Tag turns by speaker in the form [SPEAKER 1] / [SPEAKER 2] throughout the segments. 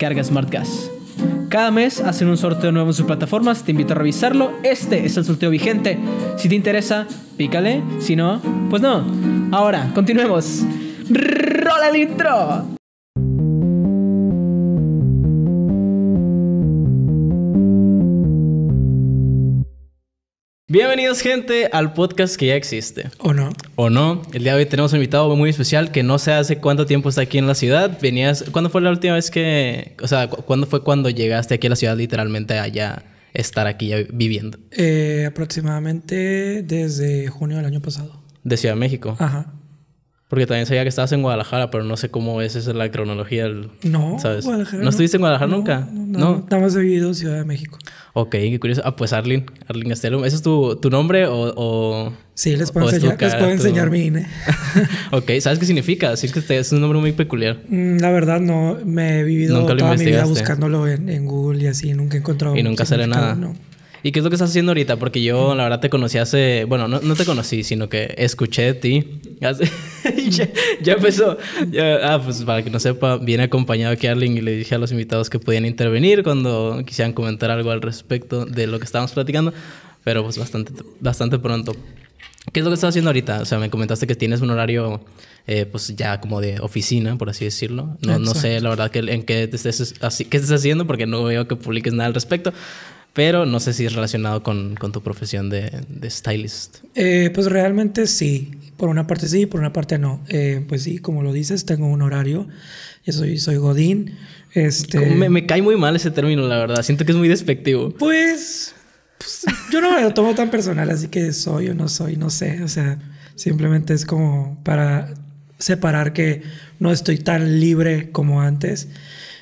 [SPEAKER 1] Carga Gas. Cada mes hacen un sorteo nuevo en sus plataformas, te invito a revisarlo. Este es el sorteo vigente. Si te interesa, pícale. Si no, pues no. Ahora, continuemos. ¡Rola el intro! Bienvenidos gente al podcast que ya existe. ¿O no? ¿O no? El día de hoy tenemos un invitado muy especial que no sé hace cuánto tiempo está aquí en la ciudad. Venías, ¿cuándo fue la última vez que, o sea, cuándo fue cuando llegaste aquí a la ciudad literalmente allá estar aquí viviendo?
[SPEAKER 2] Eh, aproximadamente desde junio del año pasado. De Ciudad de México. Ajá.
[SPEAKER 1] Porque también sabía que estabas en Guadalajara, pero no sé cómo es esa la cronología. del no, ¿No, estuviste en Guadalajara nunca? No,
[SPEAKER 2] no, no. vivido Ciudad de
[SPEAKER 1] México. Ok, qué curioso. Ah, pues Arlin, Arlin Estelum. ¿Ese es tu, tu nombre o, Sí, les puedo, enseñar, les puedo enseñar mi INE. ok, ¿sabes qué significa? Así que este es un nombre muy peculiar.
[SPEAKER 2] Mm, la verdad, no. Me he vivido toda mi vida buscándolo en, Google y así. Nunca he encontrado... Y nunca sale nada.
[SPEAKER 1] ¿Y qué es lo que estás haciendo ahorita? Porque yo, la verdad, te conocí hace... Bueno, no, no te conocí, sino que escuché de ti ya, ya, empezó. ah, pues para que no sepa, viene acompañado aquí Arling y le dije a los invitados que podían intervenir cuando quisieran comentar algo al respecto de lo que estábamos platicando, pero pues bastante, bastante pronto. ¿Qué es lo que estás haciendo ahorita? O sea, me comentaste que tienes un horario, eh, pues ya como de oficina, por así decirlo. No, no sé, la verdad, que en qué te estés, así, qué estás haciendo, porque no veo que publiques nada al respecto pero no sé si es relacionado con, con tu profesión de, de stylist.
[SPEAKER 2] Eh, pues realmente sí por una parte sí, por una parte no. Eh, pues sí, como lo dices, tengo un horario. Yo soy, soy Godín. Este... Me,
[SPEAKER 1] cae muy mal ese término, la verdad. Siento que es muy despectivo. Pues, pues, yo
[SPEAKER 2] no me lo tomo tan personal, así que soy o no soy, no sé. O sea, simplemente es como para separar que no estoy tan libre como antes.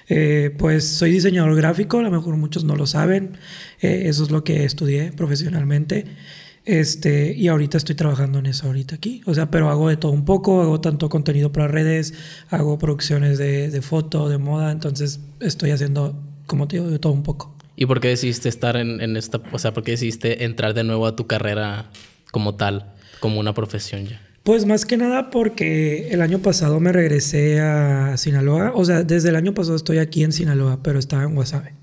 [SPEAKER 2] Eh, pues soy diseñador gráfico, a lo mejor muchos no lo saben. Eh, eso es lo que estudié profesionalmente. Este, y ahorita estoy trabajando en eso ahorita aquí. O sea, pero hago de todo un poco, hago tanto contenido para redes, hago producciones de, de foto, de moda, entonces estoy haciendo, como te digo, de todo un poco.
[SPEAKER 1] ¿Y por qué decidiste estar en, en esta, o sea, por qué decidiste entrar de nuevo a tu carrera como tal, como una profesión ya?
[SPEAKER 2] Pues más que nada porque el año pasado me regresé a Sinaloa, o sea, desde el año pasado estoy aquí en Sinaloa, pero estaba en Guasave.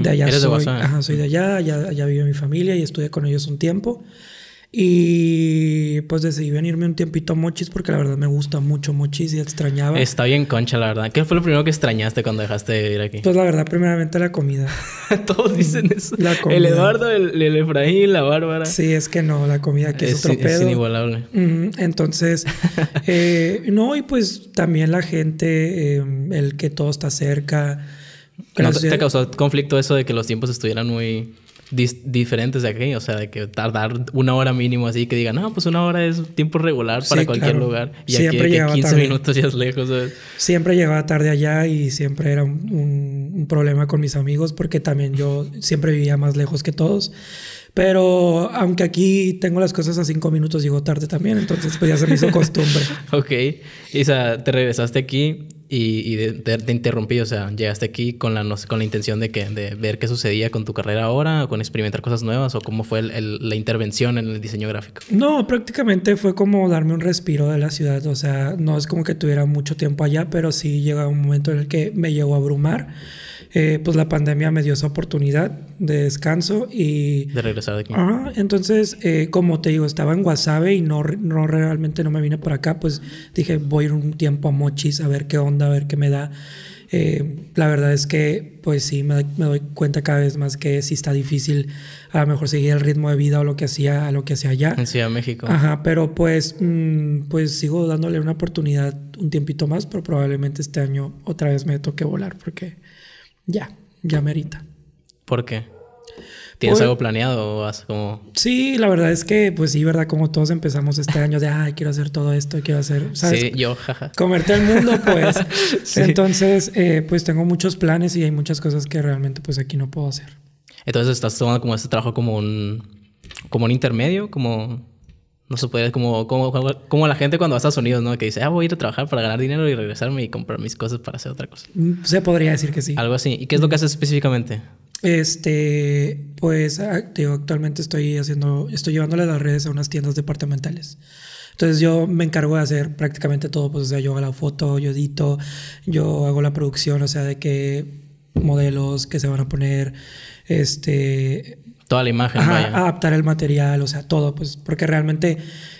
[SPEAKER 2] De allá soy, de ajá, soy de allá, allá, allá vive mi familia y estudié con ellos un tiempo. Y pues decidí venirme un tiempito a Mochis porque la verdad me gusta mucho Mochis y extrañaba.
[SPEAKER 1] Está bien concha, la verdad. ¿Qué fue lo primero que extrañaste cuando dejaste de vivir aquí? Pues
[SPEAKER 2] la verdad, primeramente la comida.
[SPEAKER 1] Todos dicen eso. La comida. El Eduardo, el, el, Efraín, la Bárbara. Sí, es
[SPEAKER 2] que no, la comida que es, otro Es inigualable. Entonces, eh, no, y pues también la gente, em, el que todo está cerca
[SPEAKER 1] ¿No te, causó conflicto eso de que los tiempos estuvieran muy diferentes de aquí? O sea, de que tardar una hora mínimo así, que digan, no, pues una hora es tiempo regular para cualquier lugar. Y aquí 15 minutos ya es lejos.
[SPEAKER 2] Siempre llegaba tarde allá y siempre era un, problema con mis amigos porque también yo siempre vivía más lejos que todos. Pero aunque aquí tengo las cosas a cinco minutos, llego tarde también, entonces pues ya se me hizo costumbre.
[SPEAKER 1] ok. sea, te regresaste aquí y, de, de, te interrumpí, o sea, llegaste aquí con la, con la intención de, que, de ver qué sucedía con tu carrera ahora, o con experimentar cosas nuevas, o cómo fue el, la intervención en el diseño gráfico.
[SPEAKER 2] No, prácticamente fue como darme un respiro de la ciudad, o sea, no es como que tuviera mucho tiempo allá, pero sí llega un momento en el que me llegó a abrumar. Eh, pues la pandemia me dio esa oportunidad de descanso y...
[SPEAKER 1] De regresar de aquí.
[SPEAKER 2] entonces, eh, como te digo, estaba en Guasave y no, no realmente no me vine para acá, pues dije, voy a ir un tiempo a Mochis a ver qué onda a ver qué me da. Eh, la verdad es que, pues sí, me, doy cuenta cada vez más que sí está difícil a lo mejor seguir el ritmo de vida o lo que hacía, a lo que hacía allá. En Ciudad de México. Ajá, pero pues, mm, pues sigo dándole una oportunidad un tiempito más, pero probablemente este año otra vez me toque volar porque ya, ya merita.
[SPEAKER 1] ¿Por qué? ¿Tienes algo planeado o vas como...?
[SPEAKER 2] Sí, la verdad es que, pues sí, ¿verdad? Como todos empezamos este año de, ay, quiero hacer todo esto, quiero hacer... ¿sabes? Sí, yo, jaja. Comerte el mundo, pues. Entonces, eh, pues tengo muchos planes y hay muchas cosas que realmente, pues aquí no puedo hacer.
[SPEAKER 1] Entonces, estás tomando como este trabajo como un... Como un intermedio, como... No se puede, como, como, como la gente cuando va a Estados Unidos, ¿no? Que dice, ah, voy a ir a trabajar para ganar dinero y regresarme y comprar mis cosas para hacer otra cosa.
[SPEAKER 2] Mm, se podría decir que sí.
[SPEAKER 1] Algo así. ¿Y qué es lo que haces específicamente?
[SPEAKER 2] Este, pues yo ah, actualmente estoy haciendo, estoy llevándole las redes a unas tiendas departamentales. Entonces yo me encargo de hacer prácticamente todo, pues o sea, yo hago la foto, yo edito, yo hago la producción, o sea, de qué modelos que se van a poner, este... Toda la imagen. Adaptar el material, o sea, todo, pues porque realmente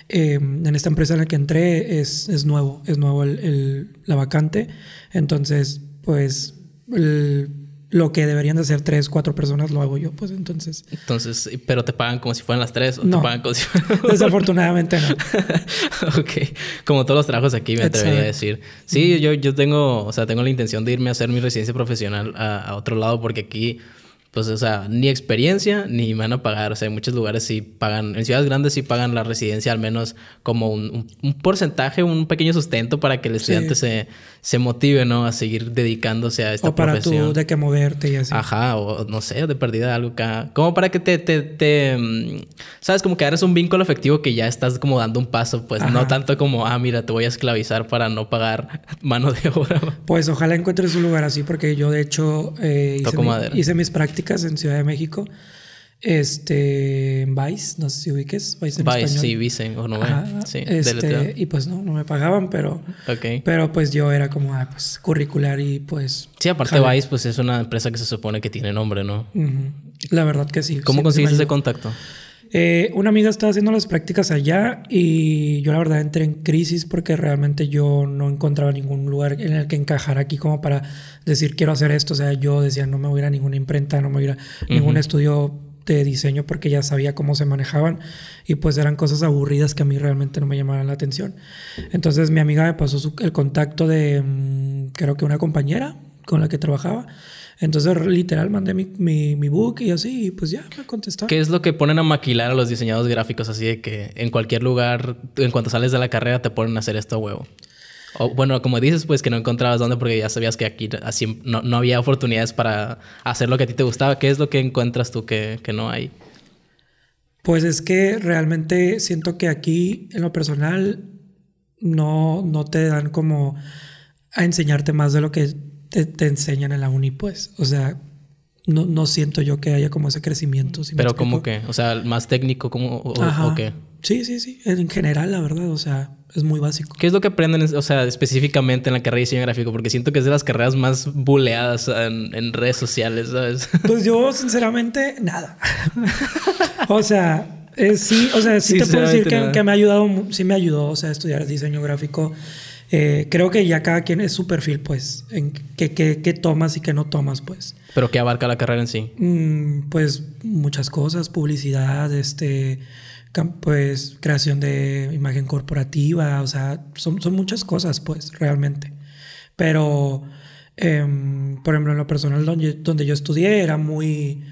[SPEAKER 2] em, en esta empresa en la que entré es, nuevo, es nuevo la vacante, entonces pues... El, lo que deberían de ser tres, cuatro personas lo hago yo, pues entonces.
[SPEAKER 1] Entonces, pero te pagan como si fueran las tres o te pagan como si fueran... Desafortunadamente no. ok, como todos los trabajos aquí me atrevería a decir. Sí, yo, yo tengo, o sea, tengo la intención de irme a hacer mi residencia profesional a, otro lado porque aquí, pues, o sea, ni experiencia ni me van a pagar. O sea, en muchos lugares sí pagan, en ciudades grandes sí pagan la residencia al menos como un, porcentaje, un pequeño sustento para que el estudiante se se motive, ¿no? A seguir dedicándose a esta o para tú de que moverte y así. Ajá, o no sé, de perdida algo acá. Como para que te, te, mm, sabes, como que eres un vínculo afectivo que ya estás como dando un paso, pues no tanto como, ah, mira, te voy a esclavizar para no pagar mano de obra.
[SPEAKER 2] Pues ojalá encuentres un lugar así, porque yo de hecho eh, hice mis prácticas en Ciudad de México. Este, Vice, no sé si ubiques, Vice en Vice, español. sí, Vicen o no, sí, este, y pues no, no me pagaban, pero pero pues yo era como ah, pues curricular y pues Sí, aparte Vice
[SPEAKER 1] pues es una empresa que se supone que tiene nombre, ¿no?
[SPEAKER 2] La verdad que sí. ¿Cómo conseguiste ese contacto? Eh, una amiga estaba haciendo las prácticas allá y yo la verdad entré en crisis porque realmente yo no encontraba ningún lugar en el que encajar aquí como para decir quiero hacer esto. O sea, yo decía no me voy a ir a ninguna imprenta, no me voy a ir a ningún estudio de diseño porque ya sabía cómo se manejaban y pues eran cosas aburridas que a mí realmente no me llamaban la atención. Entonces mi amiga me pasó el contacto de mm, creo que una compañera con la que trabajaba. Entonces literal mandé mi, mi, book y así pues ya
[SPEAKER 1] me contestó. ¿Qué es lo que ponen a maquilar a los diseñados gráficos así de que en cualquier lugar, en cuanto sales de la carrera, te ponen a hacer esto huevo? bueno, como dices, pues que no encontrabas dónde porque ya sabías que aquí así, no, había oportunidades para hacer lo que a ti te gustaba. ¿Qué es lo que encuentras tú que, que no hay?
[SPEAKER 2] Pues es que realmente siento que aquí, en lo personal, no, no te dan como a enseñarte más de lo que te, enseñan en la uni, pues. O sea, no, siento yo que haya como ese crecimiento. Pero como
[SPEAKER 1] que, o sea, más técnico, como o, o, qué.
[SPEAKER 2] Sí, sí, sí. En general, la verdad, o sea, es muy básico.
[SPEAKER 1] ¿Qué es lo que aprenden, o sea, específicamente en la carrera de diseño gráfico? Porque siento que es de las carreras más buleadas en, redes sociales, ¿sabes?
[SPEAKER 2] Pues yo, sinceramente, nada. o sea, sí, o sea, sí, te puedo decir que, me ha ayudado, sí me ayudó, o sea, estudiar diseño gráfico. Eh, creo que ya cada quien es su perfil, pues, en qué, tomas y qué no
[SPEAKER 1] tomas, pues. ¿Pero qué abarca la carrera en sí?
[SPEAKER 2] Mm, pues muchas cosas, publicidad, este, pues, creación de imagen corporativa, o sea, son, muchas cosas, pues, realmente. Pero, em, por ejemplo, en lo personal donde, yo estudié era muy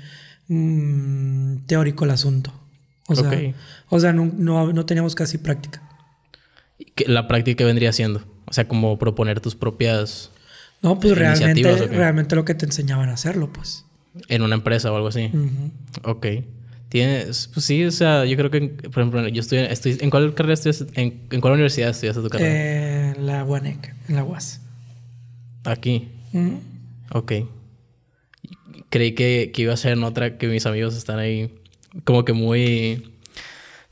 [SPEAKER 2] mm, teórico el asunto. O sea, no, teníamos casi práctica.
[SPEAKER 1] ¿La práctica vendría siendo? O sea, como proponer tus propias... No, pues realmente,
[SPEAKER 2] lo que te enseñaban a hacerlo, pues.
[SPEAKER 1] En una empresa o algo así. Ok. Tienes, pues sí, o sea, yo creo que, por ejemplo, yo estoy, ¿en cuál carrera estudias? En, cuál universidad estudiaste tu carrera? En
[SPEAKER 2] eh, la UANEC, en la UAS.
[SPEAKER 1] Aquí. Ok. Creí que, iba a ser en otra, que mis amigos están ahí como que muy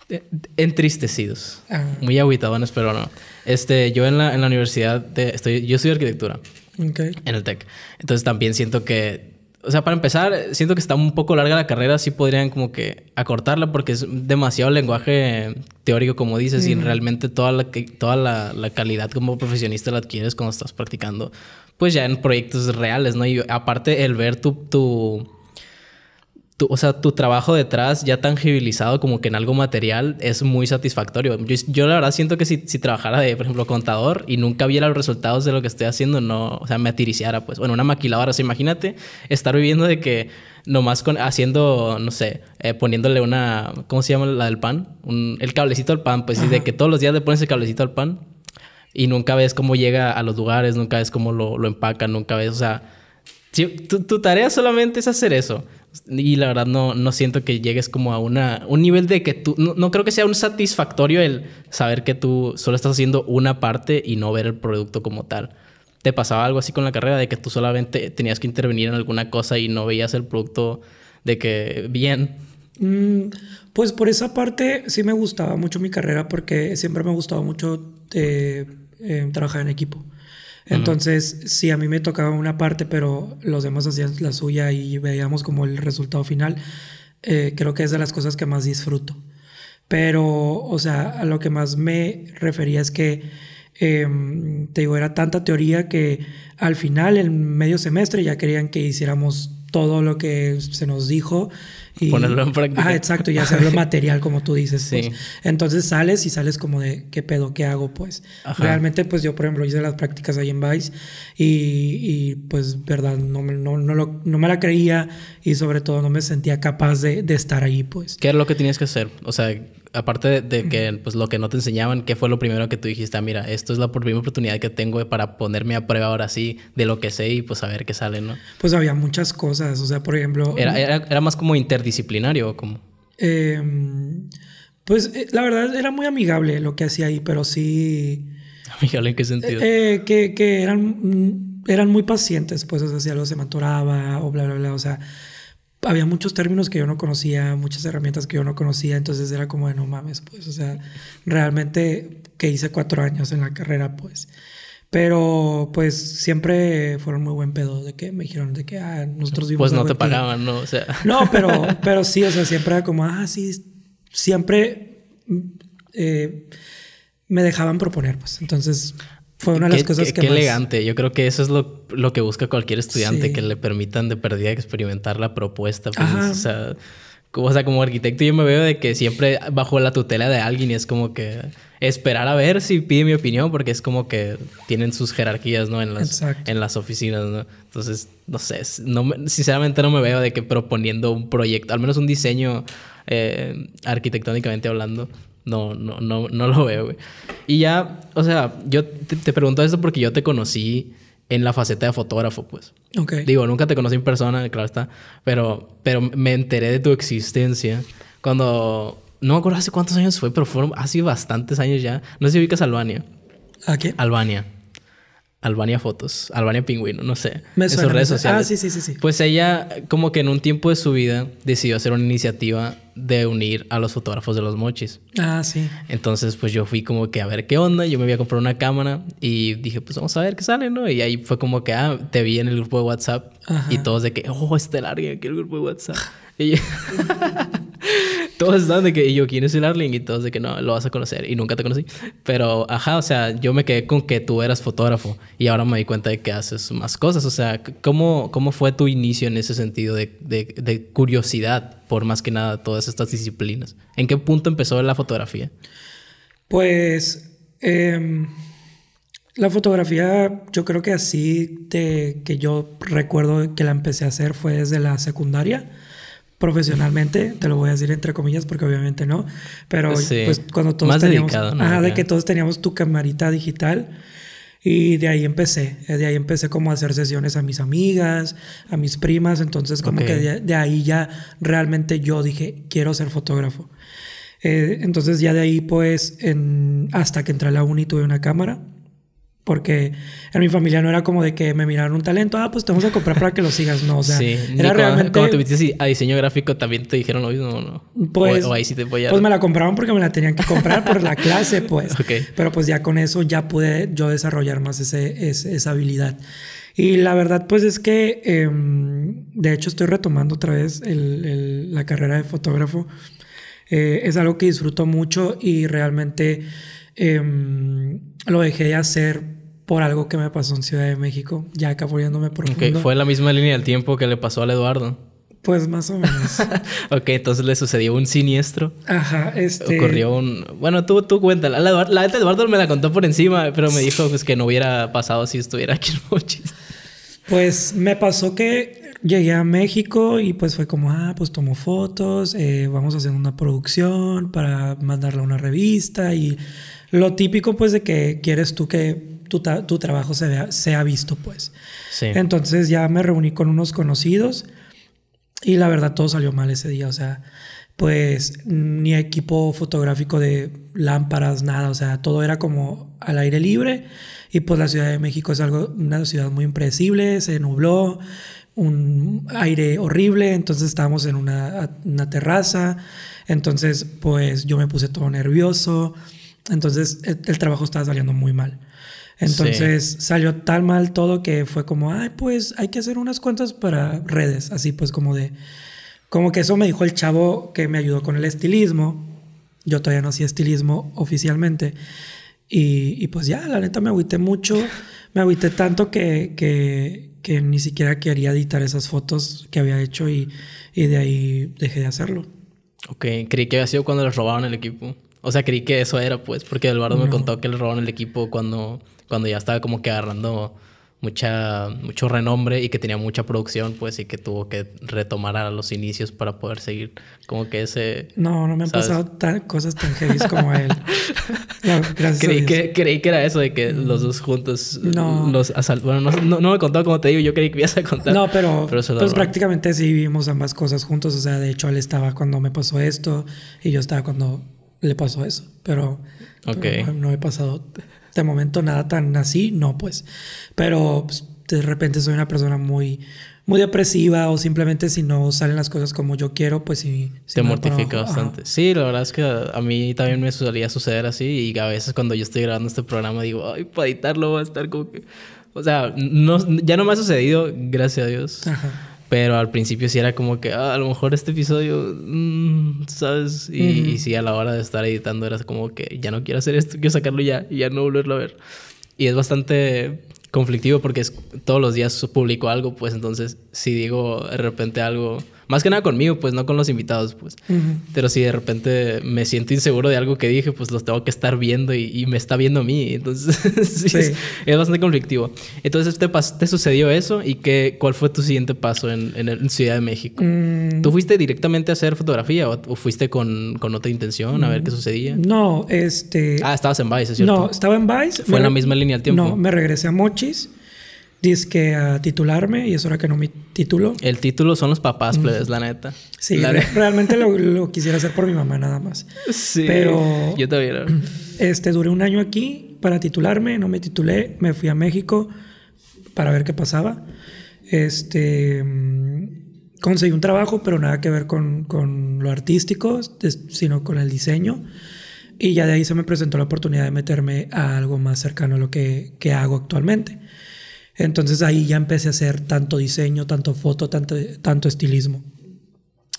[SPEAKER 1] eh, entristecidos, ah. muy agüitados, pero no. Este, yo en la, universidad, estoy, yo estudio arquitectura. Okay. En el TEC. Entonces también siento que o sea, para empezar, siento que está un poco larga la carrera, sí podrían como que acortarla porque es demasiado lenguaje teórico, como dices, y realmente toda, la, toda la, calidad como profesionista la adquieres cuando estás practicando, pues ya en proyectos reales, ¿no? Y aparte el ver tu, tu o sea, tu trabajo detrás ya tangibilizado como que en algo material es muy satisfactorio. Yo, la verdad siento que si, si, trabajara de, por ejemplo, contador y nunca viera los resultados de lo que estoy haciendo, no, o sea, me atiriciara, pues, bueno, una maquiladora, o imagínate estar viviendo de que nomás con, haciendo, no sé, eh, poniéndole una, ¿cómo se llama la del pan? el cablecito al pan, pues, y de que todos los días le pones el cablecito al pan y nunca ves cómo llega a los lugares, nunca ves cómo lo, lo empacan, nunca ves, o sea, tu, tu tarea solamente es hacer eso. Y la verdad no, no siento que llegues como a una, un nivel de que tú, no, creo que sea un satisfactorio el saber que tú solo estás haciendo una parte y no ver el producto como tal. ¿Te pasaba algo así con la carrera de que tú solamente tenías que intervenir en alguna cosa y no veías el producto de que bien?
[SPEAKER 2] Mm, pues por esa parte sí me gustaba mucho mi carrera porque siempre me ha gustado mucho eh, eh, trabajar en equipo. Entonces, si sí, a mí me tocaba una parte, pero los demás hacían la suya y veíamos como el resultado final. Eh, creo que es de las cosas que más disfruto. Pero, o sea, a lo que más me refería es que, em, te digo, era tanta teoría que al final, en medio semestre, ya querían que hiciéramos todo lo que se nos dijo. Y, Ponerlo en práctica. Ah, exacto, y hacerlo material, como tú dices. Pues. Sí. Entonces sales y sales como de, ¿qué pedo? ¿Qué hago? Pues Ajá. realmente, pues yo, por ejemplo, hice las prácticas ahí en Vice y, y pues, verdad, no me, no, no, me la creía y sobre todo no me sentía capaz de, de estar ahí, pues.
[SPEAKER 1] ¿Qué era lo que tenías que hacer? O sea, aparte de, que pues lo que no te enseñaban, ¿qué fue lo primero que tú dijiste? Ah, mira, esto es la primera oportunidad que tengo para ponerme a prueba ahora sí de lo que sé y pues a ver qué sale, ¿no? Pues
[SPEAKER 2] había muchas cosas, o sea, por ejemplo... ¿Era,
[SPEAKER 1] era, más como interdisciplinario o como...?
[SPEAKER 2] Em, pues eh, la verdad era muy amigable lo que hacía ahí, pero sí...
[SPEAKER 1] ¿Amigable en qué sentido? Eh,
[SPEAKER 2] eh, que, eran, mm, eran muy pacientes, pues, o lo se maturaba o bla, bla, bla, o sea había muchos términos que yo no conocía, muchas herramientas que yo no conocía, entonces era como de no mames, pues, o sea, realmente que hice cuatro años en la carrera, pues. Pero pues siempre fueron muy buen pedo de que me dijeron de que ah,
[SPEAKER 1] nosotros vivimos... Pues no te pagaban, ¿no? O sea. No, pero, pero
[SPEAKER 2] sí, o sea, siempre era como, ah, sí, siempre eh, me dejaban proponer, pues. Entonces.
[SPEAKER 1] Fue una de las cosas qué, que qué elegante. Yo creo que eso es lo, lo que busca cualquier estudiante, que le permitan de perdida experimentar la propuesta. Pues, o, sea, como, arquitecto yo me veo de que siempre bajo la tutela de alguien y es como que esperar a ver si pide mi opinión, porque es como que tienen sus jerarquías, ¿no? En las, en las oficinas, ¿no? Entonces, no sé, sinceramente no me veo de que proponiendo un proyecto, al menos un diseño eh, arquitectónicamente hablando, no, no, no, no lo veo, güey. Y ya, o sea, yo te, pregunto esto porque yo te conocí en la faceta de fotógrafo, pues. Digo, nunca te conocí en persona, claro está, pero, pero me enteré de tu existencia cuando... No me acuerdo hace cuántos años fue, pero fueron hace bastantes años ya. No sé si ubicas Albania. ¿A qué? Albania. Albania Fotos, Albania Pingüino, no sé. Me redes ah, sociales. Ah, sí, sí, sí, Pues ella, como que en un tiempo de su vida, decidió hacer una iniciativa de unir a los fotógrafos de los mochis. Ah, sí. Entonces, pues yo fui como que a ver qué onda. Yo me voy a comprar una cámara y dije, pues vamos a ver qué sale, ¿no? Y ahí fue como que, ah, te vi en el grupo de WhatsApp y todos de que, oh, este larga aquí el grupo de WhatsApp. Y todos están de que, y yo, ¿quién es el Arling? Y todos de que no, lo vas a conocer. Y nunca te conocí. Pero, ajá, o sea, yo me quedé con que tú eras fotógrafo. Y ahora me di cuenta de que haces más cosas. O sea, ¿cómo, cómo fue tu inicio en ese sentido de, de, curiosidad por más que nada todas estas disciplinas? ¿En qué punto empezó la fotografía?
[SPEAKER 2] Pues... Eh... La fotografía, yo creo que así que yo recuerdo que la empecé a hacer fue desde la secundaria profesionalmente, te lo voy a decir entre comillas porque obviamente no, pero pues pues cuando todos teníamos, dedicado, de que todos teníamos tu camarita digital y de ahí empecé, eh, de ahí empecé como a hacer sesiones a mis amigas, a mis primas, entonces como que de, ahí ya realmente yo dije, quiero ser fotógrafo. Eh, entonces ya de ahí pues en, hasta que entré a la uni tuve una cámara porque en mi familia no era como de que me miraron un talento, ah, pues te vamos a comprar para que lo sigas. No, o sea, era realmente. Cuando
[SPEAKER 1] te a diseño gráfico, también te dijeron lo mismo, ¿no? Pues, o, ahí sí te Pues me la
[SPEAKER 2] compraban porque me la tenían que comprar por la clase, pues. Pero pues ya con eso ya pude yo desarrollar más ese, esa habilidad. Y la verdad, pues es que, em, de hecho, estoy retomando otra vez el, la carrera de fotógrafo. Eh, es algo que disfruto mucho y realmente. Em, lo dejé de hacer por algo que me pasó en Ciudad de México, ya acá poniéndome profundo. Ok, fue
[SPEAKER 1] la misma línea del tiempo que le pasó al Eduardo.
[SPEAKER 2] Pues más o menos.
[SPEAKER 1] ok, entonces le sucedió un siniestro. Ajá, este. Ocurrió un. Bueno, tú, tú cuéntala. La, la Eduardo me la contó por encima, pero me dijo pues, que no hubiera pasado si estuviera aquí en Mochis. Pues me pasó que
[SPEAKER 2] llegué a México y pues fue como, ah, pues tomo fotos, eh, vamos a hacer una producción para mandarla a una revista y lo típico pues de que quieres tú que tu, tu trabajo se sea visto pues. Sí. Entonces ya me reuní con unos conocidos y la verdad todo salió mal ese día, o sea, pues ni equipo fotográfico de lámparas, nada, o sea, todo era como al aire libre y pues la Ciudad de México es algo, una ciudad muy impredecible, se nubló, un aire horrible, entonces estábamos en una, una terraza, entonces pues yo me puse todo nervioso entonces el, trabajo estaba saliendo muy mal. Entonces salió tan mal todo que fue como, ay, pues hay que hacer unas cuentas para redes, así pues como de, como que eso me dijo el chavo que me ayudó con el estilismo, yo todavía no hacía estilismo oficialmente, y, pues ya, la neta me agüité mucho, me agüité tanto que, que, ni siquiera quería editar esas fotos que había hecho y, y de ahí dejé de hacerlo.
[SPEAKER 1] Ok, creí que había sido cuando les robaron el equipo. O sea, creí que eso era, pues, porque Eduardo me contó que le en el equipo cuando, cuando ya estaba como que agarrando mucha, mucho renombre y que tenía mucha producción, pues, y que tuvo que retomar a los inicios para poder seguir como que ese... No, no me han pasado
[SPEAKER 2] tan, cosas tan heavy como él. No, gracias creí,
[SPEAKER 1] Que, creí que era eso de que los dos juntos no. los Bueno, no, me contó como te digo, yo creí que ibas a contar. No, pero, pues
[SPEAKER 2] prácticamente sí vivimos ambas cosas juntos. O sea, de hecho, él estaba cuando me pasó esto y yo estaba cuando le pasó eso, pero, no he pasado de momento nada tan así, no pues, pero pues, de repente soy una persona muy muy depresiva o simplemente si no salen las cosas como yo quiero, pues sí. se Te mortifica bastante.
[SPEAKER 1] Sí, la verdad es que a mí también me solía suceder así y a veces cuando yo estoy grabando este programa digo, ay, para editarlo va a estar como que... O sea, no, ya no me ha sucedido, gracias a Dios. Pero al principio sí era como que ah, a lo mejor este episodio, mm, ¿sabes? Y, sí, a la hora de estar editando era como que ya no quiero hacer esto, quiero sacarlo ya y ya no volverlo a ver. Y es bastante conflictivo porque es, todos los días publico algo, pues entonces si digo de repente algo más que nada conmigo, pues no con los invitados, pues. Pero si de repente me siento inseguro de algo que dije, pues los tengo que estar viendo y, me está viendo a mí. Entonces, Es, bastante conflictivo. Entonces, ¿te, te sucedió eso? ¿Y qué, cuál fue tu siguiente paso en, en, Ciudad de México? Mm. ¿Tú fuiste directamente a hacer fotografía o, fuiste con, con, otra intención a ver qué mm. sucedía? No,
[SPEAKER 2] este...
[SPEAKER 1] Ah, estabas en Vice, cierto? No, estaba en Vice. ¿Fue en la misma línea al tiempo? No, me
[SPEAKER 2] regresé a Mochis dice que a ah, titularme y es hora que no me título
[SPEAKER 1] El título son los papás, plebes, la neta. Sí,
[SPEAKER 2] realmente lo, lo, quisiera hacer por mi mamá nada más. Sí, pero yo Este, duré un año aquí para titularme, no me titulé, me fui a México para ver qué pasaba. Este, mm, conseguí un trabajo, pero nada que ver con, con lo artístico, sino con el diseño. Y ya de ahí se me presentó la oportunidad de meterme a algo más cercano a lo que, que hago actualmente. Entonces ahí ya empecé a hacer tanto diseño, tanto foto, tanto, tanto estilismo.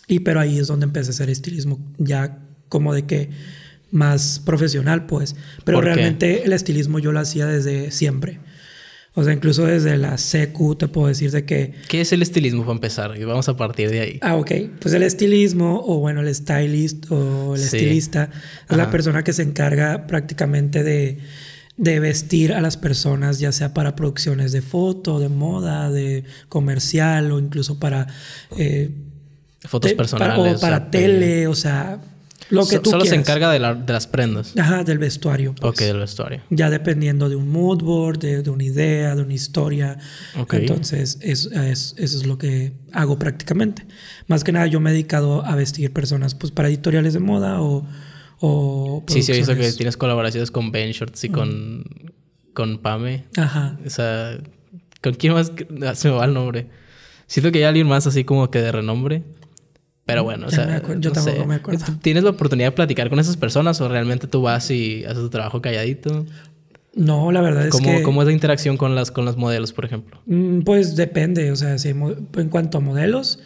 [SPEAKER 2] Y pero ahí es donde empecé a hacer estilismo ya como de que más profesional, pues. Pero realmente el estilismo yo lo hacía desde siempre. O sea, incluso desde la secu te puedo decir de que...
[SPEAKER 1] ¿Qué es el estilismo para empezar? vamos a partir de ahí. Ah, ok. Pues el
[SPEAKER 2] estilismo, o bueno, el stylist o el estilista, es la persona que se encarga prácticamente de de vestir a las personas, ya sea para producciones de foto, de moda, de comercial o incluso para... Eh,
[SPEAKER 1] Fotos personales. o para tele,
[SPEAKER 2] o sea, lo que tú Solo se
[SPEAKER 1] encarga de, las prendas. Ajá, del vestuario. Pues. Ok, del vestuario. Ya
[SPEAKER 2] dependiendo de un mood board, de, una idea, de una historia. Entonces, es, eso es lo que hago prácticamente. Más que nada, yo me he dedicado a vestir personas pues, para editoriales de moda o Sí, sí, he que
[SPEAKER 1] tienes colaboraciones con Ben Shorts y con, con Pame. Ajá. O sea, ¿con quién más? Ah, se me va el nombre. Siento que hay alguien más así como que de renombre. Pero bueno, o sea, yo tampoco me acuerdo. ¿Tienes la oportunidad de platicar con esas personas o realmente tú vas y haces tu trabajo calladito?
[SPEAKER 2] No, la verdad es que... ¿Cómo
[SPEAKER 1] es la interacción con las, con los modelos, por ejemplo?
[SPEAKER 2] Mm, pues depende, o sea, en cuanto a modelos,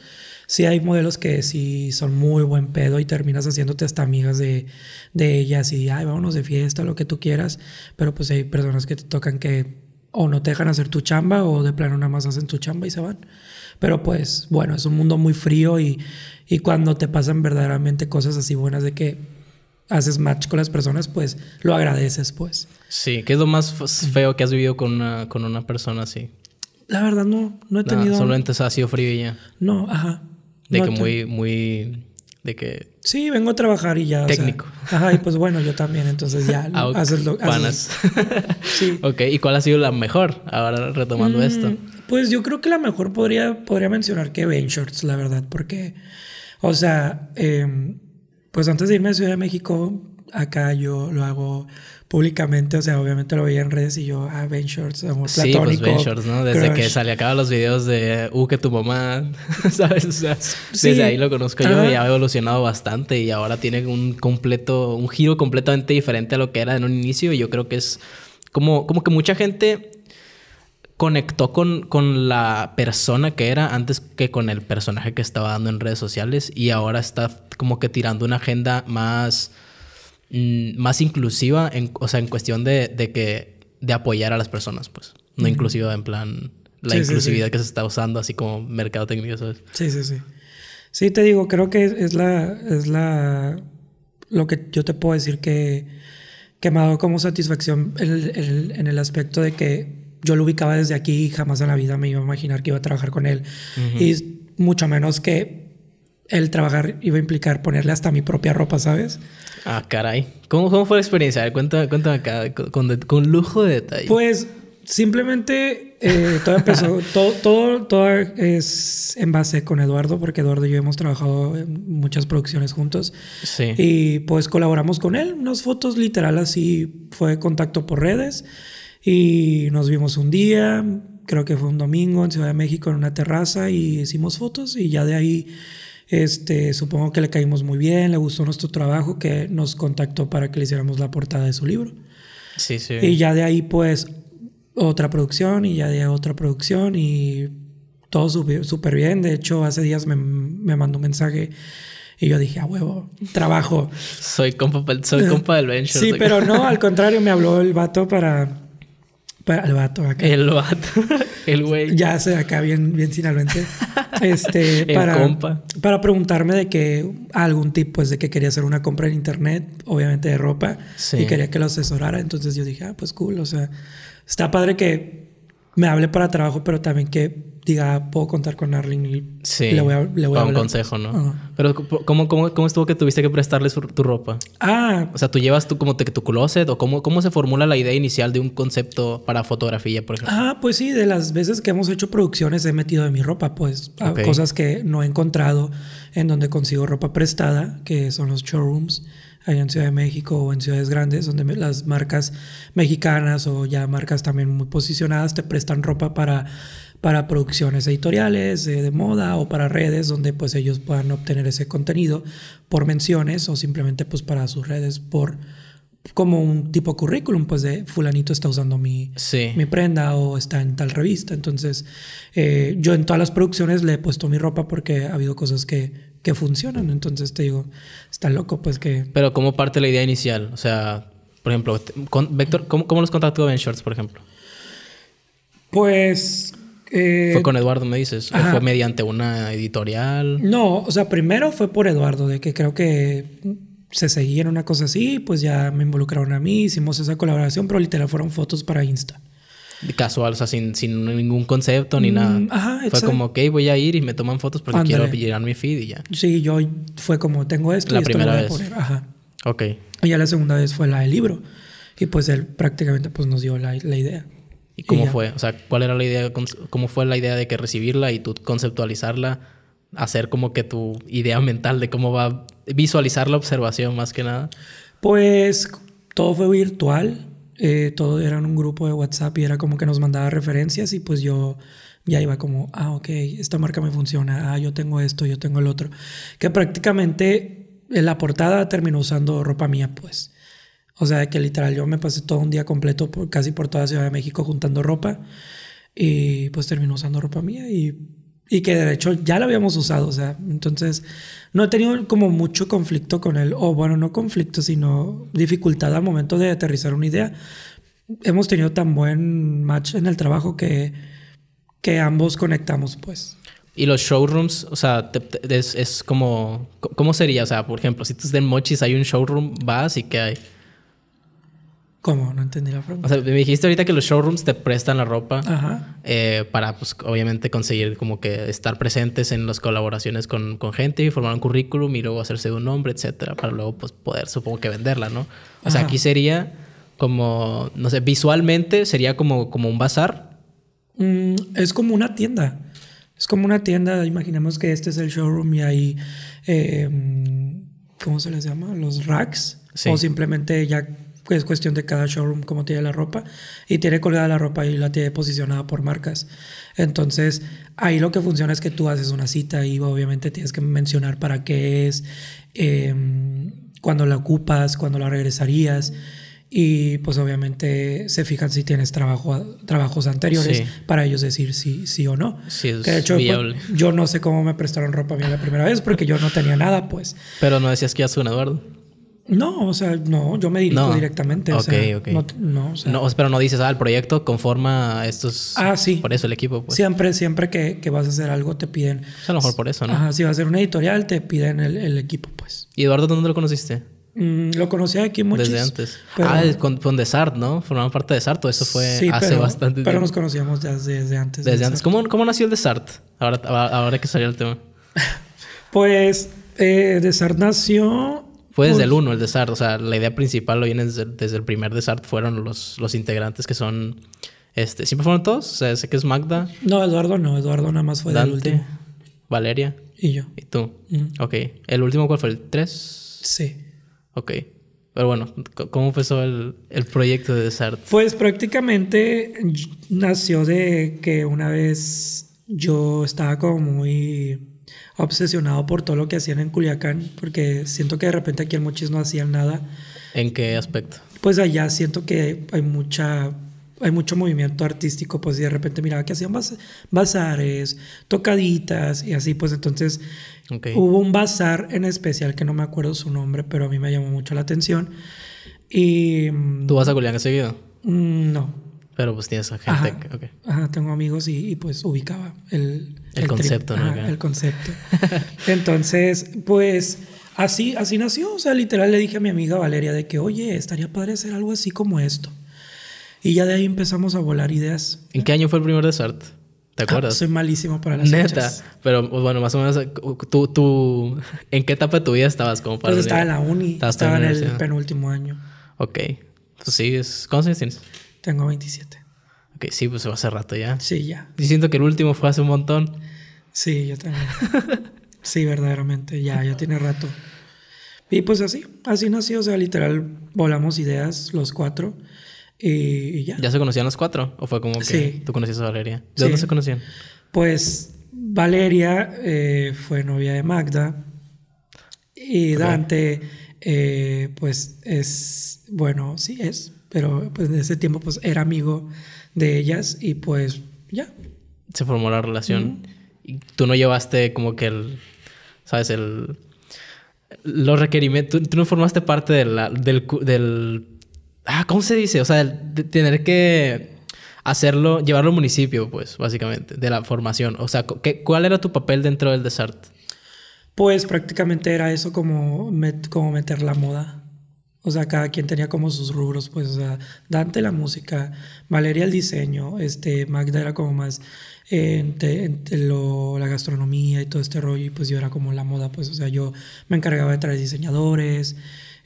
[SPEAKER 2] Sí hay modelos que sí son muy buen pedo y terminas haciéndote hasta amigas de, de ellas y, ay, vámonos de fiesta, lo que tú quieras, pero pues hay personas que te tocan que o no te dejan hacer tu chamba o de plano nada más hacen tu chamba y se van. Pero pues bueno, es un mundo muy frío y, cuando te pasan verdaderamente cosas así buenas de que haces match con las personas, pues lo agradeces, pues.
[SPEAKER 1] Sí, ¿qué es lo más feo que has vivido con una, con una persona así?
[SPEAKER 2] La verdad, no, no he tenido. solo solamente
[SPEAKER 1] ha sido frío y ya.
[SPEAKER 2] No, ajá.
[SPEAKER 1] De que muy, muy, de que...
[SPEAKER 2] Sí, vengo a trabajar y ya. Técnico. ajá, y pues bueno, yo también, entonces ya haces lo
[SPEAKER 1] sí. Ok, ¿y cuál ha sido la mejor? Ahora retomando mm, esto.
[SPEAKER 2] Pues yo creo que la mejor podría, podría mencionar que Ventures, la verdad, porque, o sea, em, pues antes de irme a Ciudad de México, acá yo lo hago públicamente, o sea, obviamente lo veía en redes y yo, ah, Ben Shorts, amor sí, platónico. Sí, pues Ben Shorts, ¿no? Desde que
[SPEAKER 1] salía acá los videos de, uh, que tu mamá, ¿sabes? O sea, desde ahí lo conozco yo y ha evolucionado bastante y ahora tiene un completo, un giro completamente diferente a lo que era en un inicio y yo creo que es como, como que mucha gente conectó con, con la persona que era antes que con el personaje que estaba dando en redes sociales y ahora está como que tirando una agenda más Mm, más inclusiva, en, o sea, en cuestión de, de, que, de apoyar a las personas, pues. No inclusiva en plan la inclusividad que se está usando, así como mercado técnico, ¿sabes?
[SPEAKER 2] Sí, sí, sí. Sí, te digo, creo que es, la, es la, lo que yo te puedo decir que, que me ha dado como satisfacción en el aspecto de que yo lo ubicaba desde aquí y jamás en la vida me iba a imaginar que iba a trabajar con él. Y mucho menos que el trabajar iba a implicar ponerle hasta mi propia ropa, ¿sabes?
[SPEAKER 1] Ah, caray. ¿Cómo, fue la experiencia? cuéntame, cuéntame acá, con, lujo de detalle. Pues simplemente eh, todo empezó, todo, todo, es
[SPEAKER 2] en base con Eduardo, porque Eduardo y yo hemos trabajado en muchas producciones juntos. Sí. Y pues colaboramos con él, unas fotos literal así, fue contacto por redes y nos vimos un día, creo que fue un domingo en Ciudad de México en una terraza y hicimos fotos y ya de ahí este, supongo que le caímos muy bien, le gustó nuestro trabajo, que nos contactó para que le hiciéramos la portada de su libro. Sí, sí. Y ya de ahí, pues, otra producción y ya de otra producción y todo súper bien. De hecho, hace días me, mandó un mensaje y yo dije, a huevo, trabajo.
[SPEAKER 1] soy compa, soy compa del Sí, pero no, al
[SPEAKER 2] contrario, me habló el vato para el vato acá. El vato. El güey. Ya sé, acá bien, bien sinaloense. Este, para, para preguntarme de que algún tipo, pues de que quería hacer una compra en internet, obviamente de ropa, y quería que lo asesorara. Entonces yo dije, ah, pues cool, o sea, está padre que me hable para trabajo, pero también que diga, ah, puedo contar con Arling
[SPEAKER 1] y le voy a, le voy para un consejo, ¿no? Pero ¿cómo, ¿cómo, estuvo que tuviste que prestarle tu ropa? Ah. O sea, ¿tú llevas tu, como te, tu closet o cómo, cómo se formula la idea inicial de un concepto para fotografía, por ejemplo?
[SPEAKER 2] Ah, pues sí, de las veces que hemos hecho producciones he metido de mi ropa, pues cosas que no he encontrado en donde consigo ropa prestada, que son los showrooms allá en Ciudad de México o en ciudades grandes donde las marcas mexicanas o ya marcas también muy posicionadas te prestan ropa para, para producciones editoriales eh, de moda o para redes donde pues ellos puedan obtener ese contenido por menciones o simplemente pues para sus redes por como un tipo currículum, pues de fulanito está usando mi, mi prenda o está en tal revista. Entonces, eh, yo en todas las producciones le he puesto mi ropa porque ha habido cosas que que funcionan. Entonces te digo, está loco pues que...
[SPEAKER 1] Pero ¿cómo parte la idea inicial? O sea, por ejemplo, con Vector, ¿cómo, los contactó Ben Shorts, por ejemplo? Pues... Eh, fue con Eduardo, me dices. ¿O fue mediante una editorial?
[SPEAKER 2] No, o sea, primero fue por Eduardo, de que creo que se seguían una cosa así, pues ya me involucraron a mí, hicimos esa colaboración, pero literal fueron fotos para Insta
[SPEAKER 1] casual, o sea, sin, sin ningún concepto ni nada. Mm, ajá, fue como, ok, voy a ir y me toman fotos porque quiero pillar mi feed y ya.
[SPEAKER 2] Sí, yo fue como, tengo esto la y primera esto lo voy a vez. poner. Ajá. Ok. Y ya la segunda vez fue la del libro. Y pues él prácticamente pues, nos dio la, la
[SPEAKER 1] idea. ¿Y cómo fue? O sea, ¿cuál era la idea? ¿Cómo fue la idea de que recibirla y tú conceptualizarla? Hacer como que tu idea mental de cómo va a visualizar la observación más que nada.
[SPEAKER 2] Pues todo fue virtual eh, todo era un grupo de WhatsApp y era como que nos mandaba referencias y pues yo ya iba como, ah, ok, esta marca me funciona, ah, yo tengo esto, yo tengo el otro. Que prácticamente en la portada terminó usando ropa mía, pues. O sea, que literal yo me pasé todo un día completo por, casi por toda Ciudad de México juntando ropa y pues terminó usando ropa mía y y que de hecho ya lo habíamos usado, o sea, entonces no he tenido como mucho conflicto con él, o bueno, no conflicto, sino dificultad al momento de aterrizar una idea. Hemos tenido tan buen match en el trabajo que, que ambos conectamos, pues.
[SPEAKER 1] Y los showrooms, o sea, es, como, ¿cómo sería? O sea, por ejemplo, si tú estás en Mochis, hay un showroom, vas y ¿qué hay?
[SPEAKER 2] ¿Cómo? No entendí la pregunta.
[SPEAKER 1] O sea, me dijiste ahorita que los showrooms te prestan la ropa eh, para, pues, obviamente conseguir como que estar presentes en las colaboraciones con, gente y formar un currículum y luego hacerse un nombre, etcétera, para luego, pues, poder, supongo que venderla, ¿no? O sea, aquí sería como, no sé, visualmente sería como, como un bazar.
[SPEAKER 2] Mm, es como una tienda. Es como una tienda. Imaginemos que este es el showroom y hay, eh, mm, ¿cómo se les llama? Los racks. O simplemente ya es pues, cuestión de cada showroom cómo tiene la ropa y tiene colgada la ropa y la tiene posicionada por marcas. Entonces, ahí lo que funciona es que tú haces una cita y obviamente tienes que mencionar para qué es, eh, cuándo la ocupas, cuándo la regresarías y pues obviamente se fijan si tienes trabajo, trabajos anteriores para ellos decir sí, sí o no. Sí, que de hecho pues, yo no sé cómo me prestaron ropa a mí la primera vez porque yo no tenía nada,
[SPEAKER 1] pues. Pero no decías que ibas un Eduardo.
[SPEAKER 2] No, o sea, no, yo me dirijo directamente. Ok, ok. No,
[SPEAKER 1] pero no dices, ah, el proyecto conforma estos. Ah, sí. Por eso el equipo. Pues.
[SPEAKER 2] Siempre, siempre que, vas a hacer algo te piden.
[SPEAKER 1] a lo mejor por eso, ¿no? Ajá, si vas a hacer
[SPEAKER 2] una editorial te piden el, equipo, pues. ¿Y Eduardo dónde lo conociste? Mm, lo conocí aquí mucho. Desde antes. Ah,
[SPEAKER 1] con, con Desart, ¿no? Formaban parte de Desart, eso fue hace bastante tiempo. Pero nos conocíamos
[SPEAKER 2] ya desde, antes. Desde antes.
[SPEAKER 1] ¿Cómo, nació el Desart? Ahora, ahora que salió el tema.
[SPEAKER 2] pues eh, Desart nació fue desde el pues
[SPEAKER 1] uno el Desart, o sea, la idea principal lo viene desde, el primer Desart, fueron los, los integrantes que son... Este, ¿Siempre fueron todos? O sea, sé que es Magda.
[SPEAKER 2] No, Eduardo no, Eduardo nada más fue del último.
[SPEAKER 1] Valeria. Y yo. Y tú. Mm. Ok. ¿El último cuál fue? ¿El 3? Sí. Ok. Pero bueno, ¿cómo fue el, el proyecto de Desart? Pues prácticamente
[SPEAKER 2] nació de que una vez yo estaba como muy obsesionado por todo lo que hacían en Culiacán, porque siento que de repente aquí en Mochis no hacían nada.
[SPEAKER 1] ¿En qué aspecto?
[SPEAKER 2] Pues allá siento que hay mucha hay mucho movimiento artístico, pues de repente miraba que hacían bazares, tocaditas y así, pues entonces hubo un bazar en especial que no me acuerdo su nombre, pero a mí me llamó mucho la atención. Y, ¿Tú vas a mm, Culiacán seguido? Mm, no,
[SPEAKER 1] pero pues tienes a gente. Ajá, okay.
[SPEAKER 2] ajá tengo amigos y, pues ubicaba el, el, concepto, ¿no? el concepto. Entonces, pues así, así nació. O sea, literal le dije a mi amiga Valeria de que, oye, estaría padre hacer algo así como esto. Y ya de ahí empezamos a volar ideas.
[SPEAKER 1] ¿En qué año fue el primer Desert? ¿Te ah, acuerdas? soy malísimo para las Neta. Pero pues, bueno, más o menos, ¿tú, tú, ¿en qué etapa de tu vida estabas como para...? Pues estaba en la uni. Estaba en el penúltimo año. Ok. Pues sí, es... ¿cuántos
[SPEAKER 2] tengo 27.
[SPEAKER 1] Ok, sí, pues hace rato ya. Sí, ya. Diciendo que el último fue hace un montón. Sí, yo también. sí, verdaderamente, ya, ya tiene rato. Y pues así, así
[SPEAKER 2] nació, o sea, literal, volamos ideas los cuatro y, ya. ¿Ya se conocían los
[SPEAKER 1] cuatro? ¿O fue como que tú conocías a Valeria? ¿De dónde se conocían?
[SPEAKER 2] Pues Valeria eh, fue novia de Magda y Dante, eh, pues es, bueno, sí es pero pues en ese tiempo pues era amigo de ellas y pues ya.
[SPEAKER 1] Se formó la relación. Y tú no llevaste como que el, ¿sabes? El, los requerimientos, tú, no formaste parte del, ah, ¿cómo se dice? O sea, de tener que hacerlo, llevarlo al municipio, pues, básicamente, de la formación. O sea, ¿qué, ¿cuál era tu papel dentro del desart?
[SPEAKER 2] Pues prácticamente era eso como, como meter la moda o sea, cada quien tenía como sus rubros, pues, Dante la música, Valeria el diseño, este, Magda era como más entre la gastronomía y todo este rollo, y pues yo era como la moda, pues, o sea, yo me encargaba de traer diseñadores,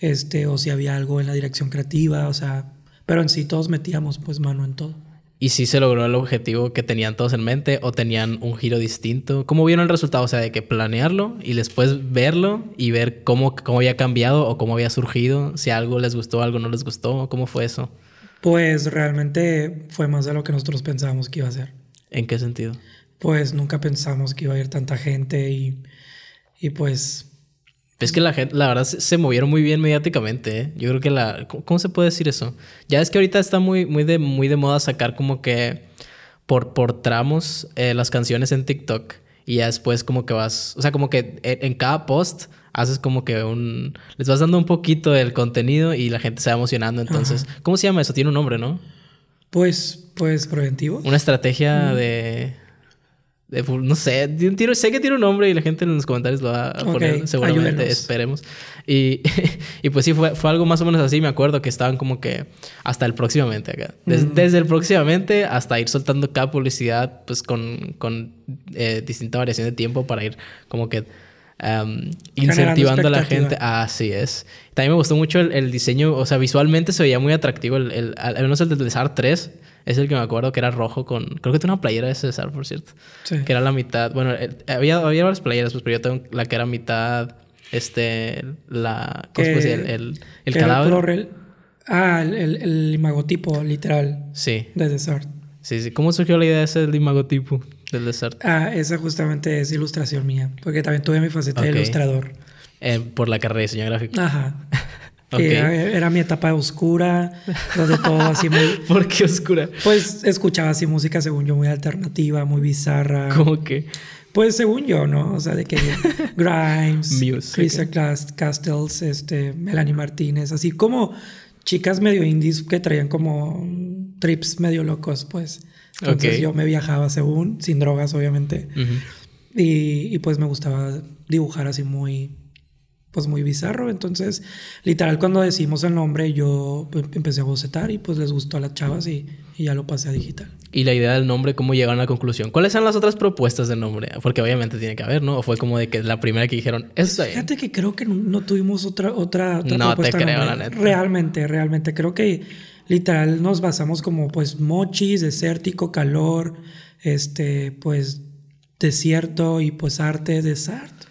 [SPEAKER 2] este, o si había algo en la dirección creativa, o sea, pero en sí todos metíamos, pues, mano en todo
[SPEAKER 1] y si se logró el objetivo que tenían todos en mente o tenían un giro distinto. ¿Cómo vieron el resultado? O sea, de que planearlo y después verlo y ver cómo, había cambiado o cómo había surgido, si algo les gustó, algo no les gustó, ¿cómo fue eso?
[SPEAKER 2] Pues realmente fue más de lo que nosotros pensábamos que iba a ser.
[SPEAKER 1] ¿En qué sentido?
[SPEAKER 2] Pues nunca pensamos que iba a ir tanta gente y, y pues
[SPEAKER 1] es que la gente, la verdad, se movieron muy bien mediáticamente. ¿eh? Yo creo que la. ¿Cómo se puede decir eso? Ya es que ahorita está muy, muy, de, muy de moda sacar como que por, por tramos eh, las canciones en TikTok. Y ya después, como que vas. O sea, como que en, cada post haces como que un. Les vas dando un poquito del contenido y la gente se va emocionando. Entonces, ¿cómo se llama eso? Tiene un nombre, ¿no? Pues,
[SPEAKER 2] pues preventivo. Una estrategia
[SPEAKER 1] de no sé, sé que tiene un nombre y la gente en los comentarios lo va a poner, seguramente, esperemos. Y, pues sí, fue, algo más o menos así. Me acuerdo que estaban como que hasta el próximamente acá. Mm. Desde el próximamente hasta ir soltando cada publicidad, pues con, con eh, distinta variación de tiempo para ir como que em, incentivando a la gente. Así es. También me gustó mucho el, diseño, o sea, visualmente se veía muy atractivo, el, el, al menos el de SAR 3 es el que me acuerdo que era rojo con. Creo que tenía una playera de César, por cierto. Sí. Que era la mitad. Bueno, eh, había, había varias playeras, pues, pero yo tengo la que era mitad. Este. La. ¿Cómo se El, el cadáver.
[SPEAKER 2] ah, el, el, imagotipo, literal. Sí. De desert
[SPEAKER 1] Sí, sí. ¿Cómo surgió la idea de ese imagotipo del desert
[SPEAKER 2] Ah, esa justamente es ilustración mía. Porque también tuve mi faceta de ilustrador.
[SPEAKER 1] Eh, por la carrera de diseño gráfico. Ajá. Eh,
[SPEAKER 2] era, mi etapa oscura, donde todo así muy... ¿Por qué oscura? Pues escuchaba así música, según yo, muy alternativa, muy bizarra. ¿Cómo que? Pues según yo, ¿no? O sea, de que Grimes, Chris Castles, este, Melanie Martínez, así como chicas medio indies que traían como trips medio locos, pues. Entonces yo me viajaba según, sin drogas, obviamente. y, y pues me gustaba dibujar así muy pues muy bizarro. Entonces, literal, cuando decimos el nombre, yo pues, empecé a bocetar y pues les gustó a las chavas y, ya lo pasé a digital.
[SPEAKER 1] ¿Y la idea del nombre, cómo llegaron a la conclusión? ¿Cuáles son las otras propuestas del nombre? Porque obviamente tiene que haber, ¿no? ¿O fue como de que la primera que dijeron, eso es? Pues,
[SPEAKER 2] fíjate que creo que no tuvimos otra, otra, no Te creo, la neta. Realmente, realmente. Creo que literal nos basamos como pues mochis, desértico, calor, este, pues desierto y pues arte, desierto.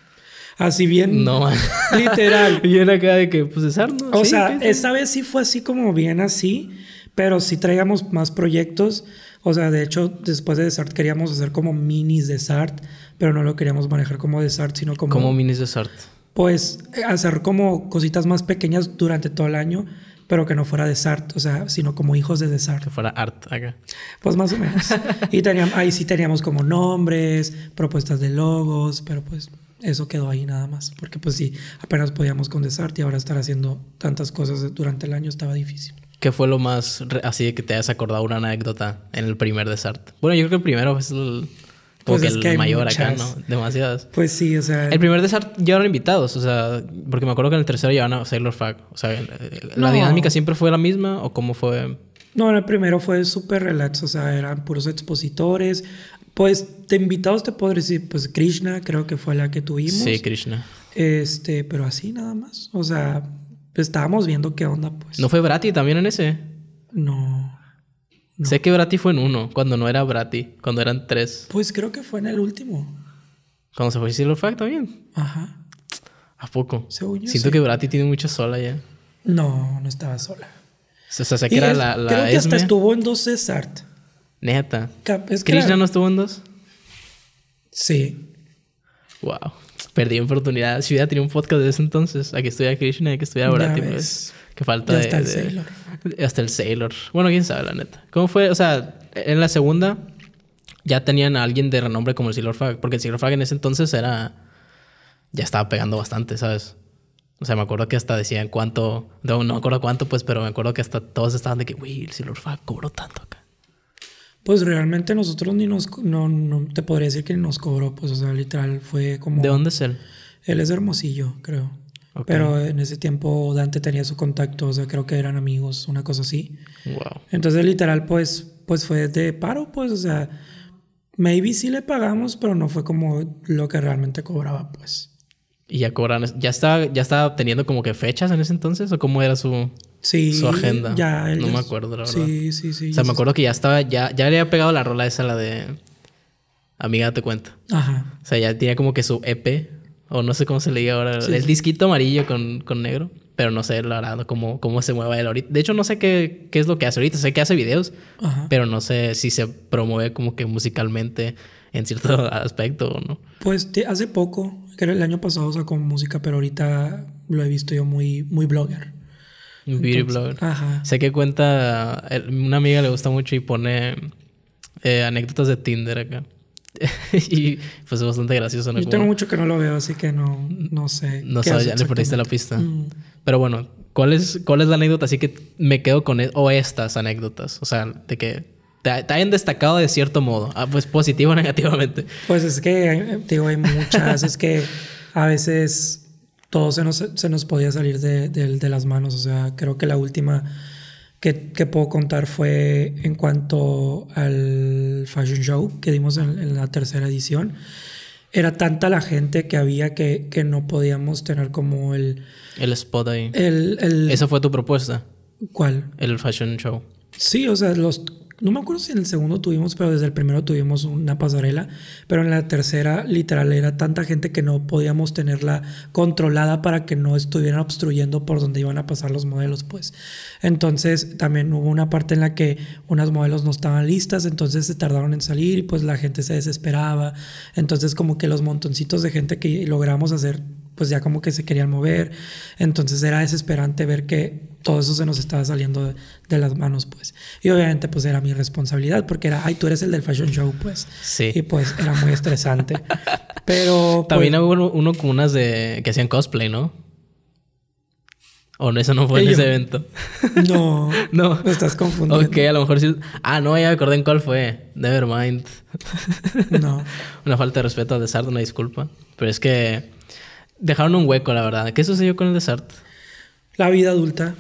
[SPEAKER 2] Así bien. No, literal. era acá de que, pues desart ¿no? O sea, esta vez sí fue así como bien así, pero sí traíamos más proyectos. O sea, de hecho, después de Desart queríamos hacer como minis de Desart, pero no lo queríamos manejar como Desart, sino como. Como minis de Desart. Pues eh, hacer como cositas más pequeñas durante todo el año, pero que no fuera Desart, o sea, sino como hijos de Desart. Que fuera Art acá. Pues más o menos. y teníamos, ahí sí teníamos como nombres, propuestas de logos, pero pues eso quedó ahí nada más, porque pues sí, apenas podíamos condensarte y ahora estar haciendo tantas cosas durante el año estaba difícil.
[SPEAKER 1] ¿Qué fue lo más así de que te hayas acordado una anécdota en el primer desart Bueno, yo creo que el primero pues es el, el mayor acá, ¿no? Demasiadas. Pues sí, o sea. El primer ya llevaron invitados, o sea, porque me acuerdo que en el tercero llevaron a Sailor Fag. O sea, ¿la dinámica siempre fue la misma o cómo fue?
[SPEAKER 2] No, el primero fue súper relax, o sea, eran puros expositores, pues te invitados te podré decir, pues Krishna creo que fue la que tuvimos. Sí, Krishna. Este, pero así nada más. O sea, estábamos viendo qué onda, pues.
[SPEAKER 1] ¿No fue Brati también en ese? No, Sé que Brati fue en uno, cuando no era Brati, cuando eran tres.
[SPEAKER 2] Pues creo que fue en el último.
[SPEAKER 1] Cuando se fue Silver Fact también. Ajá. ¿A poco? Según yo, Siento que Brati tiene mucha sola ya.
[SPEAKER 2] No, no estaba sola.
[SPEAKER 1] O sea, sé que era la, Creo que hasta
[SPEAKER 2] estuvo en dos César.
[SPEAKER 1] Neta. ¿Krishna no estuvo en dos? Sí. Wow. Perdí oportunidad. Si hubiera tenido un podcast de ese entonces, a que estuviera Krishna y que estudiar ahora, pues, qué Que falta de, hasta el Sailor. hasta el Sailor. Bueno, quién sabe, la neta. ¿Cómo fue? O sea, en la segunda ya tenían a alguien de renombre como el Sailor Fag. Porque el Sailor Fag en ese entonces era. Ya estaba pegando bastante, ¿sabes? O sea, me acuerdo que hasta decían cuánto. No, no me acuerdo cuánto, pues, pero me acuerdo que hasta todos estaban de que, güey, el Sailor Fag cobró tanto acá.
[SPEAKER 2] Pues realmente nosotros ni nos... No, te podría decir que nos cobró, pues, o sea, literal fue como... ¿De dónde es él? Él es Hermosillo, creo. Pero en ese tiempo Dante tenía su contacto, o sea, creo que eran amigos, una cosa así. Wow. Entonces, literal, pues, pues fue de paro, pues, o sea, maybe sí le pagamos, pero no fue como lo que realmente cobraba, pues.
[SPEAKER 1] ¿Y ya cobran, ya estaba, ya estaba teniendo como que fechas en ese entonces o cómo era su...? Su agenda. no me acuerdo, la Sí, sí, sí. O sea, me acuerdo que ya estaba, ya, ya le había pegado la rola esa, la de Amiga, te cuenta Ajá. O sea, ya tenía como que su EP, o no sé cómo se leía ahora, el disquito amarillo con, negro, pero no sé, la verdad, cómo, cómo se mueva él ahorita. De hecho, no sé qué, es lo que hace ahorita, sé que hace videos, pero no sé si se promueve como que musicalmente en cierto aspecto o no. Pues
[SPEAKER 2] hace poco, creo el año pasado sacó música, pero ahorita lo he visto yo muy, muy blogger.
[SPEAKER 1] Beauty blogger. Sé que cuenta. Eh, una amiga le gusta mucho y pone eh, anécdotas de Tinder acá. y pues es bastante gracioso. ¿no? Yo tengo mucho que no
[SPEAKER 2] lo veo, así que no, no sé. No sabes, ya le perdiste la pista. Mm.
[SPEAKER 1] Pero bueno, ¿cuál es, ¿cuál es la anécdota? Así que me quedo con. E, o estas anécdotas. O sea, de que te, hayan destacado de cierto modo, ah, pues positivo o negativamente.
[SPEAKER 2] Pues es que, eh, digo, hay muchas, es que a veces todo se nos, podía salir de, las manos. O sea, creo que la última que, puedo contar fue en cuanto al fashion show que dimos en, la tercera edición. Era tanta la gente que había que, que no podíamos tener como el...
[SPEAKER 1] El spot ahí. El, el, ¿Esa fue tu propuesta? ¿Cuál? El fashion show.
[SPEAKER 2] Sí, o sea, los no me acuerdo si en el segundo tuvimos, pero desde el primero tuvimos una pasarela, pero en la tercera literal era tanta gente que no podíamos tenerla controlada para que no estuvieran obstruyendo por donde iban a pasar los modelos, pues. Entonces también hubo una parte en la que unas modelos no estaban listas, entonces se tardaron en salir y pues la gente se desesperaba. Entonces como que los montoncitos de gente que logramos hacer pues ya como que se querían mover. Entonces era desesperante ver que todo eso se nos estaba saliendo de, las manos, pues. Y obviamente, pues era mi responsabilidad, porque era, ay, tú eres el del fashion show, pues. Sí. Y pues era muy estresante. Pero.
[SPEAKER 1] También pues hubo uno con unas de que hacían cosplay, ¿no? O no, eso no fue en ese evento. No. no. estás confundiendo. Ok, a lo mejor sí. Ah, no, ya me acordé en cuál fue. Never mind. no. Una falta de respeto a Desardo, una disculpa. Pero es que dejaron un hueco, la verdad. ¿Qué sucedió con el desert? La vida adulta.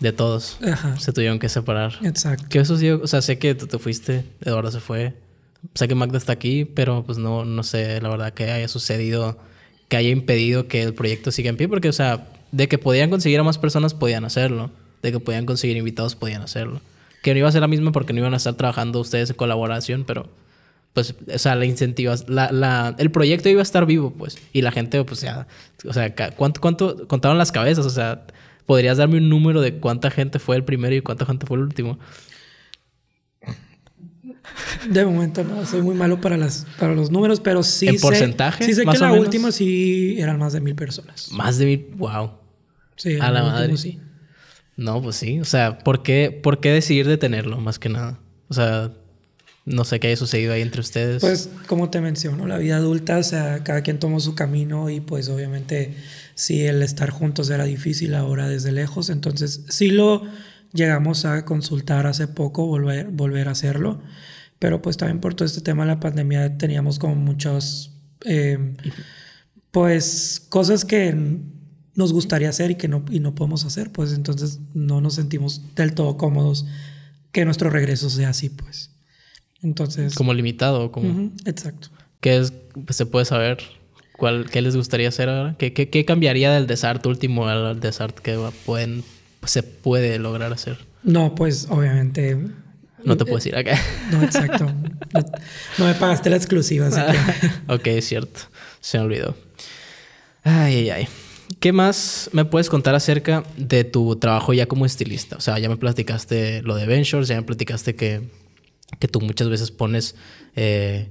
[SPEAKER 1] De todos. Se tuvieron que separar. Exacto. ¿Qué sucedió? O sea, sé que tú te fuiste, Eduardo se fue. Sé que Magda está aquí, pero pues no, no sé la verdad que haya sucedido, que haya impedido que el proyecto siga en pie, porque, o sea, de que podían conseguir a más personas, podían hacerlo. De que podían conseguir invitados, podían hacerlo. Que no iba a ser la misma porque no iban a estar trabajando ustedes en colaboración, pero pues, o sea, la incentivas, la, la, el proyecto iba a estar vivo, pues, y la gente, pues, ya, o sea, ¿cuánto, cuánto contaron las cabezas? O sea, ¿podrías darme un número de cuánta gente fue el primero y cuánta gente fue el último?
[SPEAKER 2] De momento no, soy muy malo para, las, para los números, pero sí ¿En sé... porcentaje? Sí sé que la última sí eran más de mil personas. ¿Más de mil? ¡Wow! Sí, a la madre. Sí.
[SPEAKER 1] No, pues sí. O sea, ¿por qué, ¿por qué decidir detenerlo más que nada? O sea, no sé qué haya sucedido ahí entre ustedes. Pues
[SPEAKER 2] como te menciono, la vida adulta, o sea, cada quien tomó su camino y pues obviamente sí el estar juntos era difícil ahora desde lejos, entonces sí lo llegamos a consultar hace poco, volver, volver a hacerlo, pero pues también por todo este tema de la pandemia teníamos como muchas, eh, pues cosas que nos gustaría hacer y que no, y no podemos hacer, pues entonces no nos sentimos del todo cómodos que nuestro regreso sea así, pues.
[SPEAKER 1] Entonces. Como limitado, como. exacto. ¿Qué es, se puede saber cuál, qué les gustaría hacer ahora? ¿Qué, cambiaría del desart último al desart que pueden, se puede lograr hacer?
[SPEAKER 2] No, pues obviamente. No te eh, puedes ir decir acá. No, exacto. no, me pagaste la exclusiva, así
[SPEAKER 1] que. ok, cierto. Se me olvidó. Ay, ay, ay. ¿Qué más me puedes contar acerca de tu trabajo ya como estilista? O sea, ya me platicaste lo de Ventures, ya me platicaste que que tú muchas veces pones eh,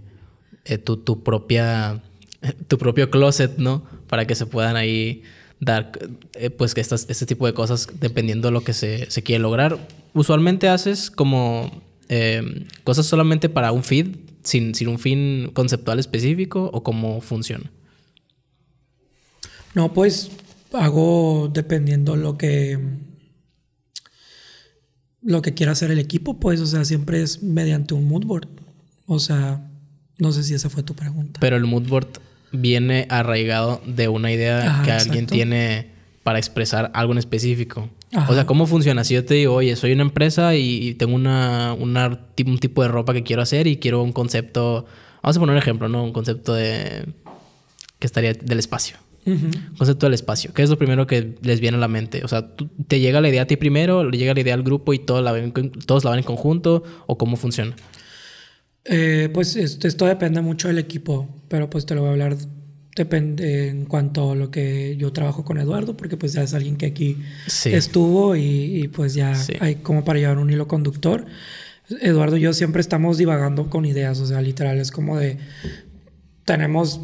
[SPEAKER 1] eh, tu, propia, tu propio closet, ¿no? Para que se puedan ahí dar, eh, pues, que este tipo de cosas dependiendo de lo que se, quiere lograr. Usualmente haces como em, cosas solamente para un feed, sin, sin un fin conceptual específico o cómo funciona.
[SPEAKER 2] No, pues hago dependiendo lo que lo que quiera hacer el equipo, pues, o sea, siempre es mediante un mood board. O sea, no sé si esa fue tu pregunta.
[SPEAKER 1] Pero el mood board viene arraigado de una idea que alguien tiene para expresar algo en específico. O sea, ¿cómo funciona? Si yo te digo, oye, soy una empresa y tengo un tipo de ropa que quiero hacer y quiero un concepto, vamos a poner un ejemplo, ¿no? Un concepto de que estaría del espacio. Concepto del espacio. que es lo primero que les viene a la mente? O sea, ¿te llega la idea a ti primero? ¿Le llega la idea al grupo y todos la ven, todos la ven en conjunto? ¿O cómo funciona?
[SPEAKER 2] Eh, pues este, esto, depende mucho del equipo, pero pues te lo voy a hablar depende en cuanto a lo que yo trabajo con Eduardo, porque pues ya es alguien que aquí estuvo y, pues ya hay como para llevar un hilo conductor. Eduardo y yo siempre estamos divagando con ideas, o sea, literal es como de tenemos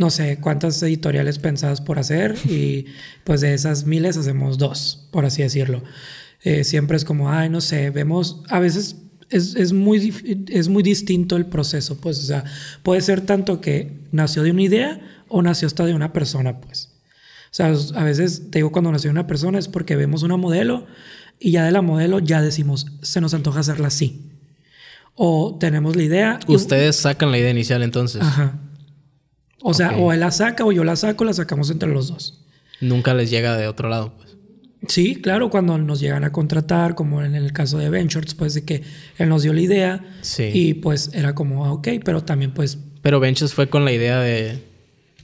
[SPEAKER 2] no sé cuántas editoriales pensadas por hacer y pues de esas miles hacemos dos, por así decirlo. Eh, siempre es como, ay, no sé, vemos, a veces es, es, muy, es muy distinto el proceso, pues, o sea, puede ser tanto que nació de una idea o nació hasta de una persona, pues. O sea, a veces te digo cuando nació una persona es porque vemos una modelo y ya de la modelo ya decimos, se nos antoja hacerla así. O tenemos la idea. Ustedes
[SPEAKER 1] sacan la idea inicial entonces. Ajá.
[SPEAKER 2] O sea, o él la saca o yo la saco, la sacamos entre los dos.
[SPEAKER 1] Nunca les llega de otro lado, pues. Sí,
[SPEAKER 2] claro, cuando nos llegan a contratar, como en el caso de Ventures, pues de que él nos dio la idea sí. y pues era como, ah, ok, pero también pues...
[SPEAKER 1] Pero Ventures fue con la idea de,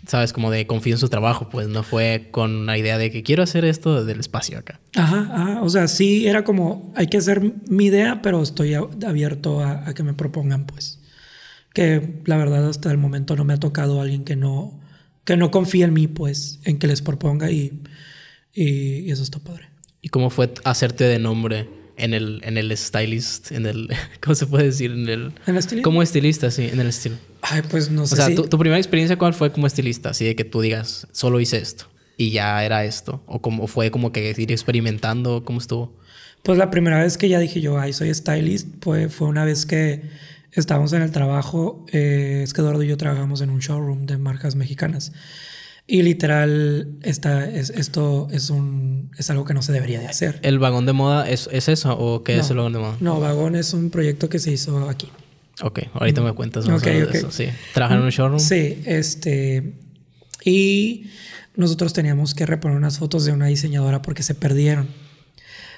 [SPEAKER 1] sabes, como de confío en su trabajo, pues no fue con la idea de que quiero hacer esto desde el espacio acá.
[SPEAKER 2] Ajá, ajá, o sea, sí era como, hay que hacer mi idea, pero estoy abierto a que me propongan, pues que la verdad hasta el momento no me ha tocado alguien que no, que no confíe en mí, pues, en que les proponga y, y, eso está padre.
[SPEAKER 1] ¿Y cómo fue hacerte de nombre en el, en el stylist, en el, ¿cómo se puede decir? En el, ¿En Como estilista, sí, en el estilo. Ay, pues no sé. O sea, tu, primera experiencia, ¿cuál fue como estilista? Así de que tú digas, solo hice esto y ya era esto. O como fue como que ir experimentando, ¿cómo estuvo?
[SPEAKER 2] Pues la primera vez que ya dije yo, ay, soy stylist, fue, fue una vez que estábamos en el trabajo, eh, es que Eduardo y yo trabajamos en un showroom de marcas mexicanas. Y literal, esta, es, esto es, un, es algo que no se debería de
[SPEAKER 1] hacer. ¿El vagón de moda es, es eso o qué es el vagón de moda? No,
[SPEAKER 2] vagón es un proyecto que se hizo aquí.
[SPEAKER 1] Ok, ahorita me cuentas más okay, okay. eso. Sí. en un showroom? Sí,
[SPEAKER 2] este... Y nosotros teníamos que reponer unas fotos de una diseñadora porque se perdieron.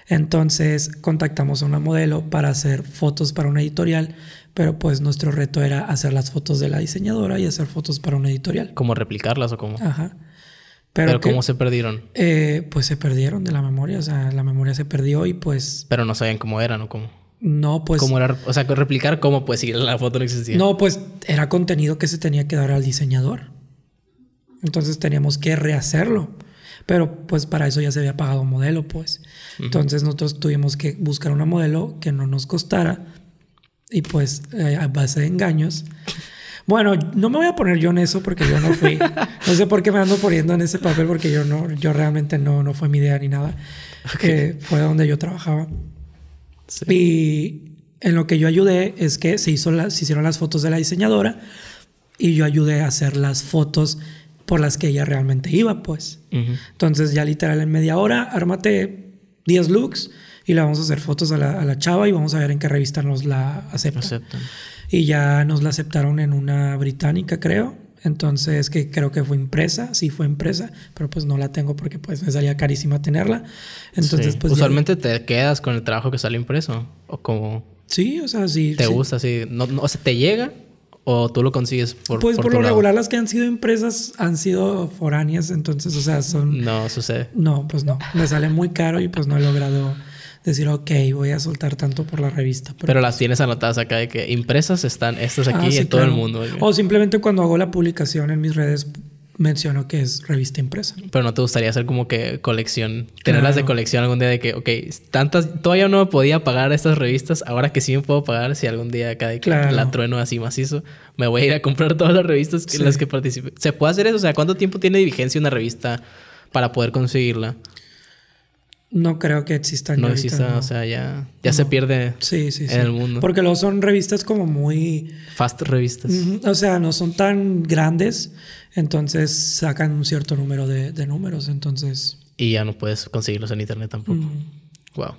[SPEAKER 2] Entonces contactamos a una modelo para hacer fotos para una editorial, pero pues nuestro reto era hacer las fotos de la diseñadora y hacer fotos para una editorial. ¿Cómo replicarlas
[SPEAKER 1] o cómo? Ajá. Pero, ¿cómo se perdieron?
[SPEAKER 2] Eh, pues se perdieron de la memoria, o sea, la memoria se perdió y
[SPEAKER 1] pues... Pero no sabían cómo eran o cómo. No, pues... ¿Cómo era, o sea, replicar cómo, pues si la foto no existía. No, pues
[SPEAKER 2] era contenido que se tenía que dar al diseñador. Entonces teníamos que rehacerlo. Pero pues para eso ya se había pagado un modelo, pues. Entonces nosotros tuvimos que buscar una modelo que no nos costara y pues eh, a base de engaños. Bueno, no me voy a poner yo en eso porque yo no fui. No sé por qué me ando poniendo en ese papel porque yo no, yo realmente no, no fue mi idea ni nada. que eh, fue donde yo trabajaba. Y en lo que yo ayudé es que se, hizo las hicieron las fotos de la diseñadora y yo ayudé a hacer las fotos por las que ella realmente iba, pues. Entonces ya literal en media hora, ármate 10 looks, y le vamos a hacer fotos a la, chava y vamos a ver en qué revista nos la aceptan. aceptan. Y ya nos la aceptaron en una británica, creo. Entonces, que creo que fue impresa, sí fue impresa, pero pues no la tengo porque pues me salía carísima tenerla. Entonces, pues... Usualmente
[SPEAKER 1] te quedas con el trabajo que sale impreso, o como... Sí, o sea, sí. Te gusta, si No, no, o te llega, ¿O tú lo consigues por Pues por, lo regular
[SPEAKER 2] las que han sido impresas han sido foráneas, entonces, o sea, son... No, sucede. No, pues no. Me sale muy caro y pues no he logrado decir, ok, voy a soltar tanto por la revista. Pero,
[SPEAKER 1] las tienes anotadas acá de que impresas están estas ah, aquí en todo el mundo. O
[SPEAKER 2] simplemente cuando hago la publicación en mis redes menciono que es revista impresa.
[SPEAKER 1] Pero no te gustaría hacer como que colección, tenerlas de colección algún día de que, ok, tantas, todavía no me podía pagar estas revistas, ahora que sí me puedo pagar, si algún día acá de la trueno así macizo, me voy a ir a comprar todas las revistas en las que participé. ¿Se puede hacer eso? O sea, ¿cuánto tiempo tiene de vigencia una revista para poder conseguirla?
[SPEAKER 2] No creo que existan. No exista. o sea, ya, ya se pierde sí, en el mundo. Porque luego son revistas como muy... Fast revistas. o sea, no son tan grandes, entonces sacan un cierto número de, números, entonces...
[SPEAKER 1] Y ya no puedes conseguirlos en internet tampoco. Wow.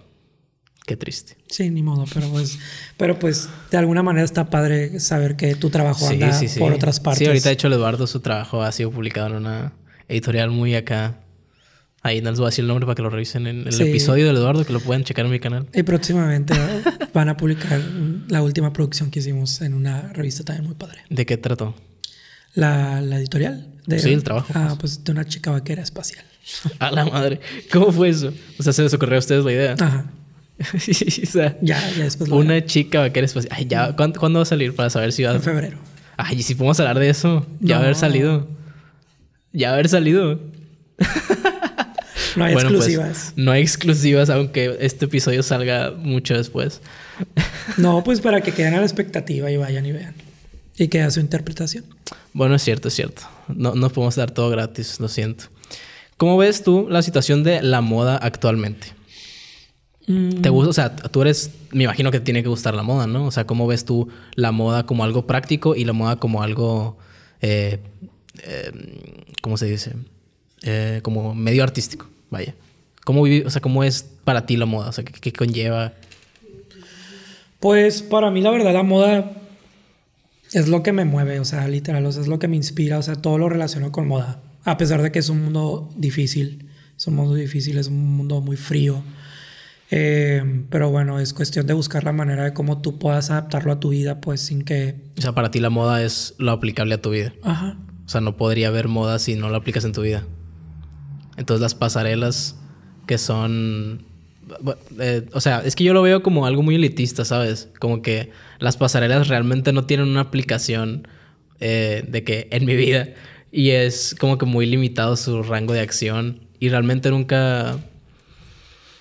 [SPEAKER 1] Qué triste.
[SPEAKER 2] Sí, ni modo, pero pues, pero pues de alguna manera está padre saber que tu trabajo anda por otras partes. Sí, ahorita
[SPEAKER 1] de hecho el Eduardo su trabajo ha sido publicado en una editorial muy acá Ahí no les voy a decir el nombre para que lo revisen en el episodio de Eduardo, que lo pueden checar en mi canal.
[SPEAKER 2] Y próximamente van a publicar la última producción que hicimos en una revista también muy padre.
[SPEAKER 1] ¿De qué trató?
[SPEAKER 2] La, editorial. De, sí, el trabajo. Ah, pues. pues de una chica vaquera espacial.
[SPEAKER 1] A la madre. ¿Cómo fue eso? O sea, se les ocurrió a ustedes la idea. Ajá. ya, ya después. Una chica vaquera espacial. Ay, ya. ¿Cuándo, va a salir para saber si En febrero. Ay, ¿y si podemos hablar de eso? Ya haber salido. Ya haber salido. No hay pues, exclusivas. no hay exclusivas, aunque este episodio salga mucho después.
[SPEAKER 2] No, pues para que queden a la expectativa y vayan y vean. Y que su interpretación.
[SPEAKER 1] Bueno, es cierto, es cierto. No, no podemos dar todo gratis, lo siento. ¿Cómo ves tú la situación de la moda actualmente? Mm. ¿Te gusta? O sea, tú eres, me imagino que te tiene que gustar la moda, ¿no? O sea, ¿cómo ves tú la moda como algo práctico y la moda como algo, eh, eh, ¿cómo se dice? Eh, como medio artístico. Vaya. ¿Cómo, vive, o sea, ¿Cómo es para ti la moda? sea, ¿qué, conlleva? Pues para mí la verdad la
[SPEAKER 2] moda es lo que me mueve, o sea, literal, o es lo que me inspira, o sea, todo lo relaciono con moda, a pesar de que es un mundo difícil, es un mundo difícil, es un mundo muy frío, eh, pero bueno, es cuestión de buscar la manera de cómo tú puedas adaptarlo a tu vida, pues sin que...
[SPEAKER 1] O sea, para ti la moda es lo aplicable a tu vida. Ajá. O sea, no podría haber moda si no la aplicas en tu vida. Entonces las pasarelas que son... Eh, o sea, es que yo lo veo como algo muy elitista, ¿sabes? Como que las pasarelas realmente no tienen una aplicación eh, de que en mi vida y es como que muy limitado su rango de acción y realmente nunca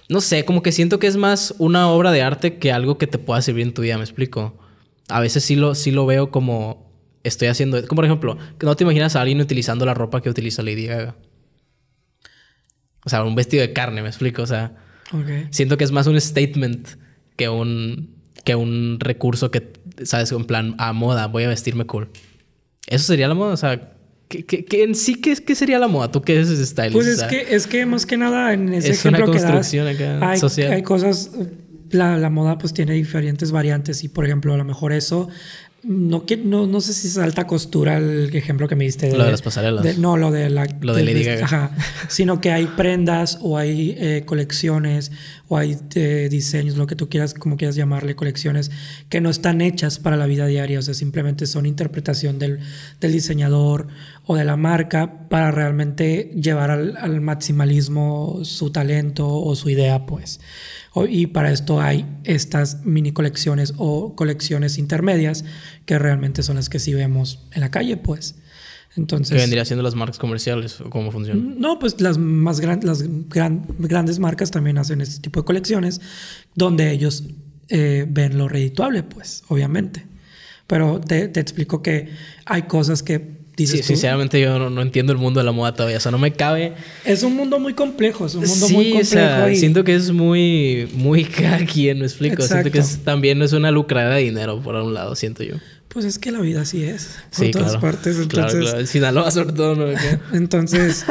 [SPEAKER 1] no sé, como que siento que es más una obra de arte que algo que te pueda servir en tu vida, ¿me explico? A veces sí lo sí lo veo como estoy haciendo, como por ejemplo, que no te imaginas a alguien utilizando la ropa que utiliza Lady Gaga. O sea, un vestido de carne, me explico. O sea, siento que es más un statement que un, que un recurso que, sabes, en plan, a moda, voy a vestirme cool. Eso sería la moda, o sea, ¿qué, en sí qué, sería la moda? ¿Tú qué es stylist? Pues es, que, es que más que nada en ese es ejemplo una que hay, hay
[SPEAKER 2] cosas... La, la, moda pues tiene diferentes variantes y por ejemplo a lo mejor eso no, no, sé si es alta costura el ejemplo que me diste. De, lo de las pasarelas. no, lo de la. Lo de, Sino que hay prendas o hay eh, colecciones o hay eh, diseños, lo que tú quieras, como quieras llamarle, colecciones que no están hechas para la vida diaria. O sea, simplemente son interpretación del, diseñador o de la marca para realmente llevar al, al maximalismo su talento o su idea, pues y para esto hay estas mini colecciones o colecciones intermedias que realmente son las que sí vemos en la calle, pues. Entonces, ¿Qué vendría siendo
[SPEAKER 1] las marcas comerciales o cómo funciona
[SPEAKER 2] mm, No, pues las más las grandes marcas también hacen este tipo de colecciones donde ellos eh, ven lo redituable, pues, obviamente. Pero te, te explico que hay cosas que sinceramente
[SPEAKER 1] yo no, entiendo el mundo de la moda todavía, o sea, no me cabe.
[SPEAKER 2] Es un mundo muy complejo, es un mundo muy complejo. siento
[SPEAKER 1] que es muy, muy aquí me explico. Siento que también también es una lucrada de dinero, por un lado, siento yo.
[SPEAKER 2] Pues es que la vida así es, por todas partes. Entonces,
[SPEAKER 1] claro, claro. sobre todo,
[SPEAKER 2] entonces,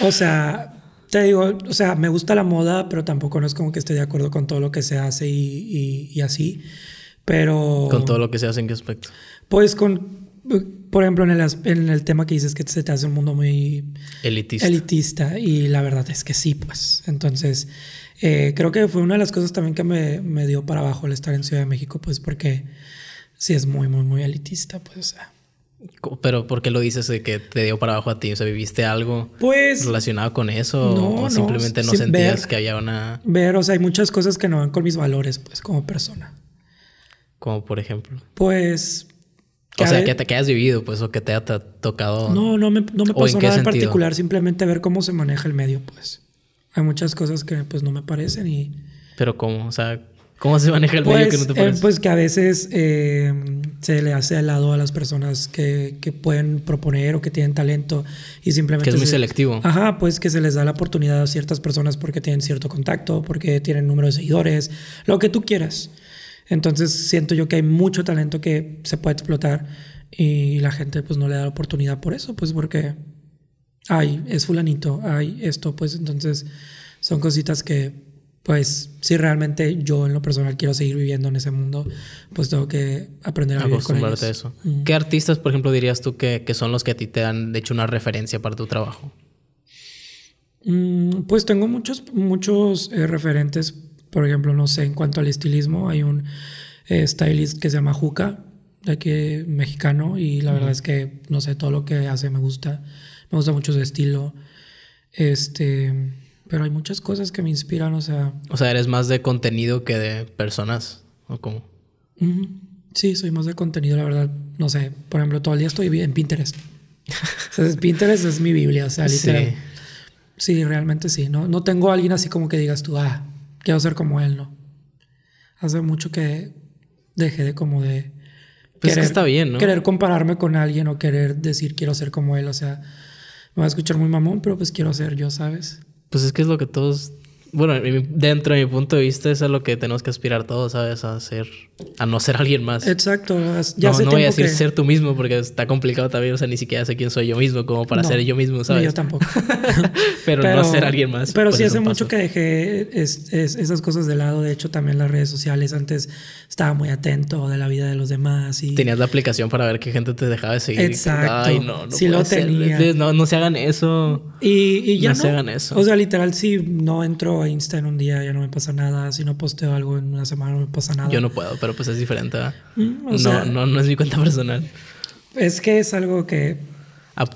[SPEAKER 2] o sea, te digo, o sea, me gusta la moda, pero tampoco no es como que esté de acuerdo con todo lo que se hace y, y así. Pero. ¿Con todo lo que se hace en qué aspecto? Pues con por ejemplo, en el, tema que dices que se te hace un mundo muy elitista. elitista y la verdad es que sí, pues. Entonces, eh, creo que fue una de las cosas también que me, dio para abajo el estar en Ciudad de México, pues porque sí es muy, muy, muy elitista, pues.
[SPEAKER 1] Pero ¿por qué lo dices de que te dio para abajo a ti? O sea, ¿viviste algo pues, relacionado con eso? ¿O simplemente no, sentías que había una...
[SPEAKER 2] Ver, o sea, hay muchas cosas que no van con mis valores, pues, como persona.
[SPEAKER 1] Como por ejemplo.
[SPEAKER 2] Pues o sea, que
[SPEAKER 1] te vivido, pues, o que te ha tocado. No, no me, no me pasó nada en particular,
[SPEAKER 2] simplemente ver cómo se maneja el medio, pues. Hay muchas cosas que pues no me
[SPEAKER 1] parecen y. Pero cómo, o sea, ¿cómo se maneja el medio pues, que no te eh, parece?
[SPEAKER 2] pues que a veces eh, se le hace al lado a las personas que, pueden proponer o que tienen talento y simplemente. Que es muy selectivo. Ajá, pues que se les da la oportunidad a ciertas personas porque tienen cierto contacto, porque tienen número de seguidores, lo que tú quieras. Entonces siento yo que hay mucho talento que se puede explotar y la gente pues no le da la oportunidad por eso, pues porque, hay es fulanito, hay esto, pues entonces son cositas que pues si realmente yo en lo personal quiero seguir viviendo en ese mundo, pues tengo que aprender a vivir eso.
[SPEAKER 1] ¿Qué artistas, por ejemplo, dirías tú que, son los que a ti te han hecho una referencia para tu trabajo?
[SPEAKER 2] Mm, pues tengo muchos, muchos eh, referentes por ejemplo, no sé, en cuanto al estilismo, hay un eh, stylist que se llama Juca, de aquí mexicano, y la verdad es que, no sé, todo lo que hace me gusta. Me gusta mucho su estilo. Este, pero hay muchas cosas que me inspiran, o sea.
[SPEAKER 1] O sea, eres más de contenido que de personas, ¿o cómo?
[SPEAKER 2] Sí, soy más de contenido, la verdad. No sé, por ejemplo, todo el día estoy en Pinterest. Pinterest es mi Biblia, o sea, literal. Sí. sí, realmente sí. No, no tengo a alguien así como que digas tú, ah, quiero ser como él, ¿no? Hace mucho que dejé de como de... Pues querer, que está bien, ¿no? Querer compararme con alguien o querer decir quiero ser como él, o sea, me va a escuchar muy mamón, pero pues quiero ser yo, ¿sabes?
[SPEAKER 1] Pues es que es lo que todos bueno, dentro de mi punto de vista, eso es lo que tenemos que aspirar todos, ¿sabes? A ser, a no ser alguien más. Exacto.
[SPEAKER 2] Ya no, voy a decir ser
[SPEAKER 1] tú mismo porque está complicado también, o sea, ni siquiera sé quién soy yo mismo, como para ser yo mismo, ¿sabes? yo tampoco. pero, no ser alguien más. Pero sí pues, hace mucho
[SPEAKER 2] que dejé esas cosas de lado, de hecho también las redes sociales, antes estaba muy atento de la vida de los
[SPEAKER 1] demás y... Tenías la aplicación para ver qué gente te dejaba de seguir. Exacto. Ay, no, no sí lo tenía. No, se hagan eso. Y, ya no, se hagan eso. O sea,
[SPEAKER 2] literal, sí. no entro Insta en un día, ya no me pasa nada. Si no posteo algo en una semana, no me pasa nada. Yo no
[SPEAKER 1] puedo, pero pues es diferente. Mm, no, no, no es mi cuenta personal.
[SPEAKER 2] Es que es algo que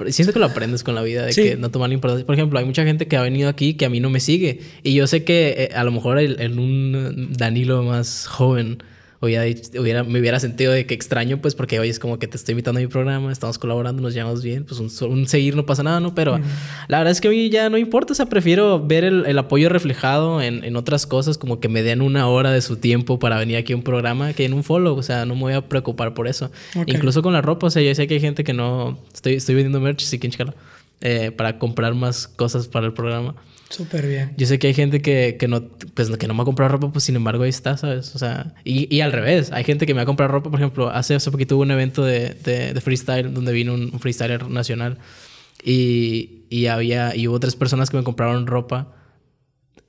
[SPEAKER 1] Siento que lo aprendes con la vida, de que no tomar importancia. Por ejemplo, hay mucha gente que ha venido aquí que a mí no me sigue. Y yo sé que eh, a lo mejor en un eh, Danilo más joven hubiera, me hubiera sentido de que extraño, pues porque hoy es como que te estoy invitando a mi programa, estamos colaborando, nos llevamos bien, pues un, seguir no pasa nada, ¿no? Pero la verdad es que hoy ya no importa, o sea, prefiero ver el, apoyo reflejado en, otras cosas, como que me den una hora de su tiempo para venir aquí a un programa que en un follow, o sea, no me voy a preocupar por eso. Incluso con la ropa, o sea, yo sé que hay gente que no, estoy, estoy vendiendo merch, sí, quien chicala. Eh, para comprar más cosas para el programa. Súper bien. Yo sé que hay gente que, que, no, pues, que no me ha comprado ropa, pues sin embargo ahí está, ¿sabes? O sea, y, y al revés, hay gente que me ha comprado ropa, por ejemplo, hace, hace poquito hubo un evento de, de, freestyle donde vino un, freestyler nacional y, y, había, y hubo tres personas que me compraron ropa.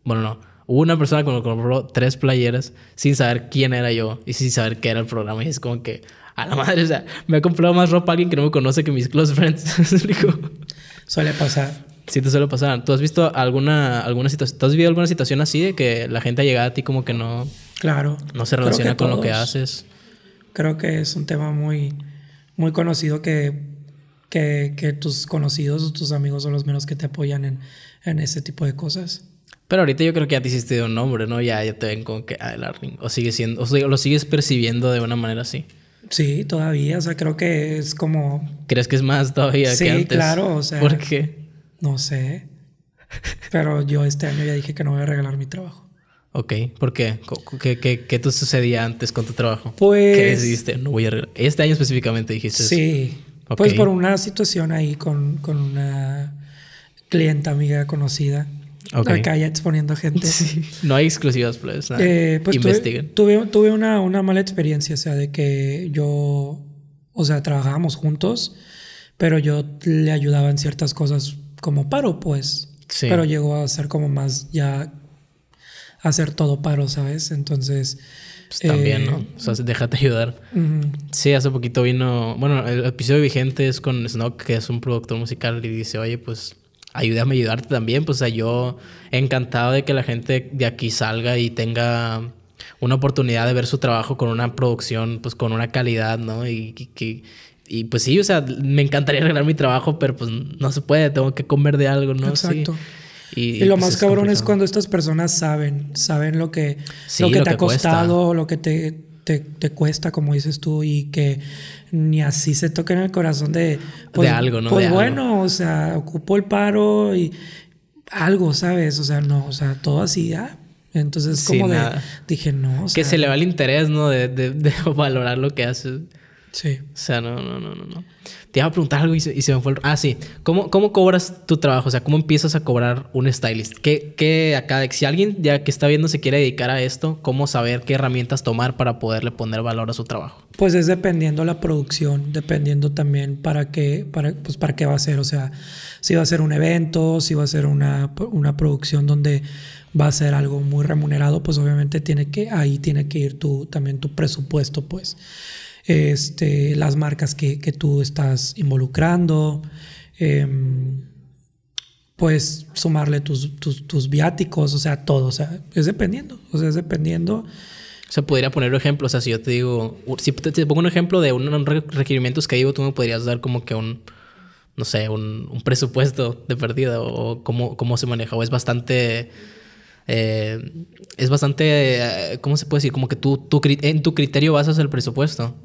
[SPEAKER 1] Bueno, no, hubo una persona que me compró tres playeras sin saber quién era yo y sin saber qué era el programa y es como que... A la madre, o sea, me ha comprado más ropa alguien que no me conoce que mis close friends. Suele pasar sí te suele pasar. ¿Tú has visto alguna, alguna situación, has vivido alguna situación así de que la gente ha llegado a ti como que no... Claro. No se relaciona con lo que
[SPEAKER 2] haces. Creo que es un tema muy, muy conocido que, que, tus conocidos o tus amigos son los menos que te apoyan en, ese tipo de cosas.
[SPEAKER 1] Pero ahorita yo creo que ya te hiciste de un nombre, ¿no? Ya, ya te ven con que, el O sigue siendo, o lo sigues percibiendo de una manera así.
[SPEAKER 2] Sí, todavía, o sea, creo que es como...
[SPEAKER 1] ¿Crees que es más todavía que antes? Sí, claro, o sea... ¿Por qué?
[SPEAKER 2] No sé. Pero yo este año ya dije que no voy a regalar mi trabajo.
[SPEAKER 1] Ok, ¿por qué? ¿Qué, te sucedía antes con tu trabajo? Pues... ¿Qué decidiste? No voy a regalar. Este año específicamente dijiste Sí. Pues por
[SPEAKER 2] una situación ahí con, con una clienta amiga conocida. Okay. Acá ya exponiendo gente.
[SPEAKER 1] No hay exclusivas, pues. Eh, pues Investiguen.
[SPEAKER 2] Tuve, tuve, una, una, mala experiencia, o sea, de que yo, o sea, trabajábamos juntos, pero yo le ayudaba en ciertas cosas como paro, pues. Sí. Pero llegó a ser como más ya hacer todo paro, ¿sabes? Entonces. Pues también, ¿no? Eh, o sea, déjate ayudar.
[SPEAKER 1] Sí, hace poquito vino. Bueno, el episodio vigente es con Snock, que es un productor musical, y dice, oye, pues ayúdame a ayudarte también. Pues o sea, yo encantado de que la gente de aquí salga y tenga una oportunidad de ver su trabajo con una producción, pues con una calidad, ¿no? Y, que y pues sí, o sea, me encantaría arreglar mi trabajo, pero pues no se puede, tengo que comer de algo, ¿no? Exacto. Y, lo pues, más cabrón es
[SPEAKER 2] cuando estas personas saben, saben lo que, que te ha costado, lo que te, cuesta, como dices tú, y que ni así se toca en el corazón de, pues, de algo, ¿no? Pues bueno, o sea, ocupo el paro y algo, ¿sabes? O sea, no, o sea, todo así, ¿ya?
[SPEAKER 1] entonces, como de, dije, no. que se le va el interés, ¿no? de, de, valorar lo que haces. Sí. O sea, no, no, no, no, Te iba a preguntar algo y se, me fue el... Ah, sí. ¿Cómo, ¿Cómo, cobras tu trabajo? O sea, ¿cómo empiezas a cobrar un stylist? ¿Qué, qué acá, si alguien ya que está viendo se quiere dedicar a esto, cómo saber qué herramientas tomar para poderle poner valor a su trabajo?
[SPEAKER 2] Pues es dependiendo la producción, dependiendo también para qué, para, pues para qué va a ser. O sea, si va a ser un evento, si va a ser una, una producción donde va a ser algo muy remunerado, pues obviamente tiene que, ahí tiene que ir tu, también tu presupuesto, pues. Este, las marcas que, tú estás involucrando, em, puedes sumarle tus, tus, viáticos, o sea, todo, o sea,
[SPEAKER 1] es dependiendo, o sea, es dependiendo. O sea, podría poner ejemplo, o sea, si yo te digo, si te, pongo un ejemplo de unos requerimientos que digo, tú me podrías dar como que un, no sé, un, presupuesto de pérdida o, cómo, cómo se maneja, o es bastante... Eh, es bastante, eh, ¿cómo se puede decir? Como que tú, tú, en tu criterio basas el presupuesto.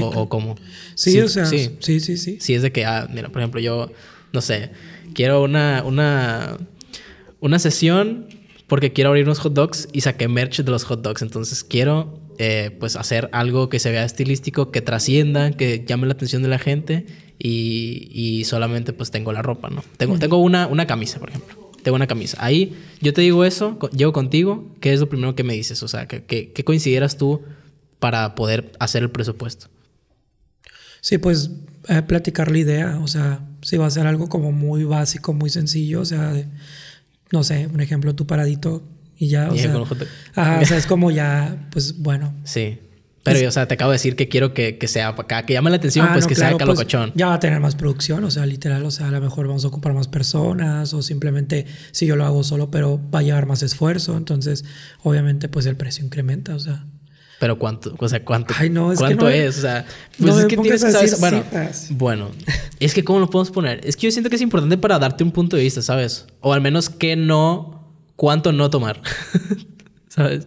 [SPEAKER 1] O, cómo. Sí, o sea. Sí, sí, sí. sí. Si es de que, ah, mira, por ejemplo, yo, no sé, quiero una, una, una sesión porque quiero abrir unos hot dogs y saqué merch de los hot dogs. Entonces quiero, eh, pues, hacer algo que se vea estilístico, que trascienda, que llame la atención de la gente y, y solamente, pues, tengo la ropa, ¿no? Tengo, tengo una, una camisa, por ejemplo tengo una camisa. Ahí yo te digo eso, llego contigo, ¿qué es lo primero que me dices? O sea, ¿qué, coincidieras tú para poder hacer el presupuesto?
[SPEAKER 2] Sí, pues eh, platicar la idea, o sea, si va a ser algo como muy básico, muy sencillo, o sea, no sé, un ejemplo, tu paradito y ya, o sea, ajá, o sea, es como ya, pues bueno. Sí. Pero, yo, o sea, te acabo
[SPEAKER 1] de decir que quiero que, que sea acá, que llame la atención, ah, pues que sea acá pues,
[SPEAKER 2] Ya va a tener más producción, o sea, literal, o sea, a lo mejor vamos a ocupar más personas o simplemente si yo lo hago solo, pero va a llevar más esfuerzo, entonces obviamente pues el precio incrementa, o sea.
[SPEAKER 1] Pero cuánto, o sea, cuánto, es cuánto es, o sea, pues es que tienes que bueno, es que cómo lo podemos poner, es que yo siento que es importante para darte un punto de vista, ¿sabes? O al menos que no, cuánto no tomar, ¿sabes?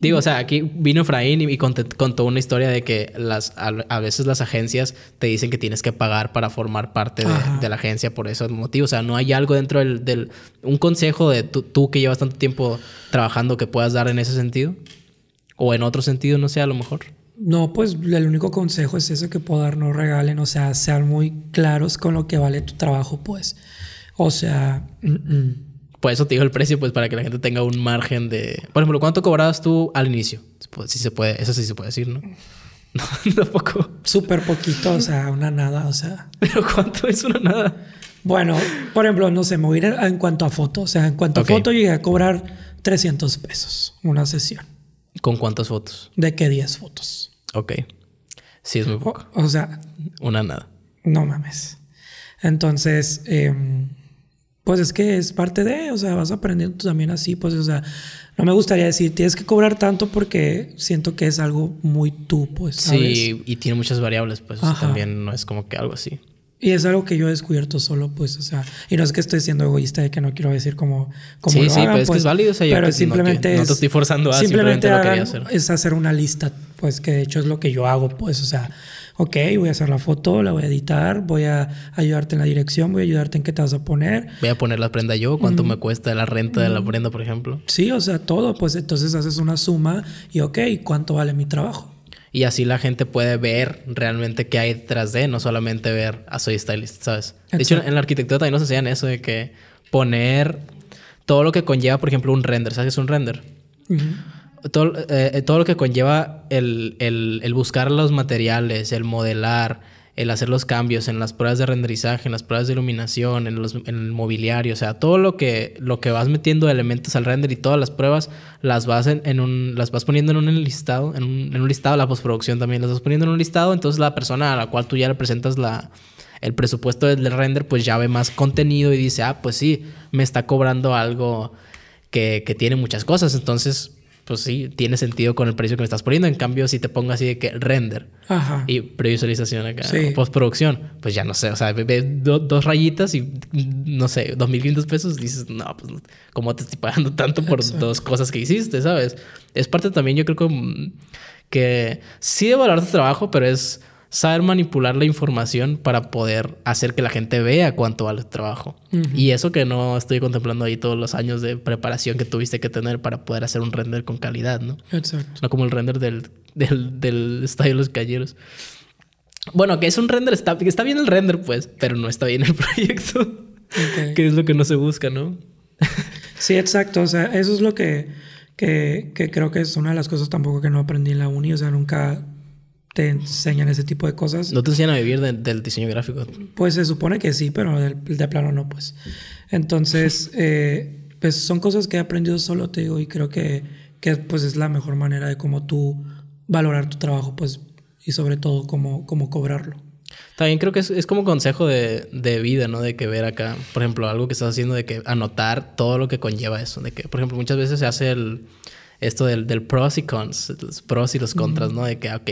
[SPEAKER 1] Digo, o sea, aquí vino Efraín y, contó una historia de que las, a, veces las agencias te dicen que tienes que pagar para formar parte de, la agencia por esos motivos. O sea, no hay algo dentro del... del un consejo de tú que llevas tanto tiempo trabajando que puedas dar en ese sentido. O en otro sentido, no sé, a lo mejor.
[SPEAKER 2] No, pues el único consejo es eso que puedo no regalen, o sea, sean muy claros con lo que vale tu trabajo, pues. O sea,
[SPEAKER 1] por eso te digo el precio, pues para que la gente tenga un margen de... Por ejemplo, ¿cuánto cobrabas tú al inicio? Si pues, se puede, eso sí se puede decir, ¿no? No,
[SPEAKER 2] tampoco. Súper poquito, o sea, una nada, o sea. ¿Pero cuánto es una nada? Bueno, por ejemplo, no sé, me voy a ir en cuanto a foto. O sea, en cuanto a foto llegué a cobrar 300 pesos una sesión.
[SPEAKER 1] ¿Con cuántas fotos? De qué 10 fotos. Ok. Sí, es muy poco. O, sea. Una nada. No
[SPEAKER 2] mames. Entonces, em, pues es que es parte de, o sea, vas aprendiendo también así, pues, o sea, no me gustaría decir, tienes que cobrar tanto porque siento que es algo muy
[SPEAKER 1] tú, pues. ¿sabes? Sí, y tiene muchas variables, pues, también no es como que algo así.
[SPEAKER 2] Y es algo que yo he descubierto solo, pues, o sea, y no es que estoy siendo egoísta de que no quiero decir como, como lo sí, pero pues, pero simplemente estoy forzando a simplemente, hacer. es hacer una lista, pues, que de hecho es lo que yo hago, pues, o sea, ok, voy a hacer la foto, la voy a editar, voy a ayudarte en la dirección, voy a ayudarte en qué te vas a poner.
[SPEAKER 1] Voy a poner la prenda yo, cuánto me cuesta la renta de la prenda, por ejemplo.
[SPEAKER 2] Sí, o sea, todo, pues entonces haces una suma y ok, ¿cuánto vale mi trabajo?
[SPEAKER 1] y así la gente puede ver realmente qué hay detrás de, no solamente ver, a soy stylist, ¿sabes? De hecho, en la arquitectura también nos enseñan eso de que poner todo lo que conlleva, por ejemplo, un render, ¿sabes? Es un render. Eh, eh, todo, lo que conlleva el, el buscar los materiales, el modelar, el hacer los cambios en las pruebas de renderizaje, en las pruebas de iluminación, en, los, en el mobiliario, o sea, todo lo que, lo que vas metiendo de elementos al render y todas las pruebas las vas, en, un, las vas poniendo en un listado, en un, en un, listado, la postproducción también las vas poniendo en un listado, entonces la persona a la cual tú ya le presentas la, el presupuesto del render pues ya ve más contenido y dice, ah, pues sí, me está cobrando algo que, que tiene muchas cosas, entonces pues sí, tiene sentido con el precio que me estás poniendo. En cambio, si te pongo así de que render y previsualización acá, postproducción, pues ya no sé, o sea, dos rayitas y no sé, 2.500 pesos, dices, no, pues, ¿cómo te estoy pagando tanto por dos cosas que hiciste, sabes? Es parte también, yo creo que, mm, que sí de valorar tu trabajo, pero es saber manipular la información para poder hacer que la gente vea cuánto vale el trabajo. Y eso que no estoy contemplando ahí todos los años de preparación que tuviste que tener para poder hacer un render con calidad, ¿no? Exacto. No como el render del, del, Estadio de los Calleros. Bueno, que es un render, está, está bien el render, pues, pero no está bien el proyecto. que es lo que no se busca, ¿no? sí, exacto. O
[SPEAKER 2] sea, eso es lo que, que, que creo que es una de las cosas tampoco que no aprendí en la uni. O sea, nunca te enseñan ese tipo de cosas. ¿No
[SPEAKER 1] te enseñan a vivir del diseño gráfico?
[SPEAKER 2] Pues se supone que sí, pero de, plano no, pues. Entonces, eh, pues son cosas que he aprendido solo, te digo, y creo que, que pues es la mejor manera de cómo tú valorar tu trabajo, pues, y sobre todo cómo, cómo cobrarlo.
[SPEAKER 1] También creo que es, es como consejo de, de, vida, ¿no? De que ver acá, por ejemplo, algo que estás haciendo, de que anotar todo lo que conlleva eso. De que, por ejemplo, muchas veces se hace el, esto del, del pros y cons, los pros y los contras, ¿no? De que, ok,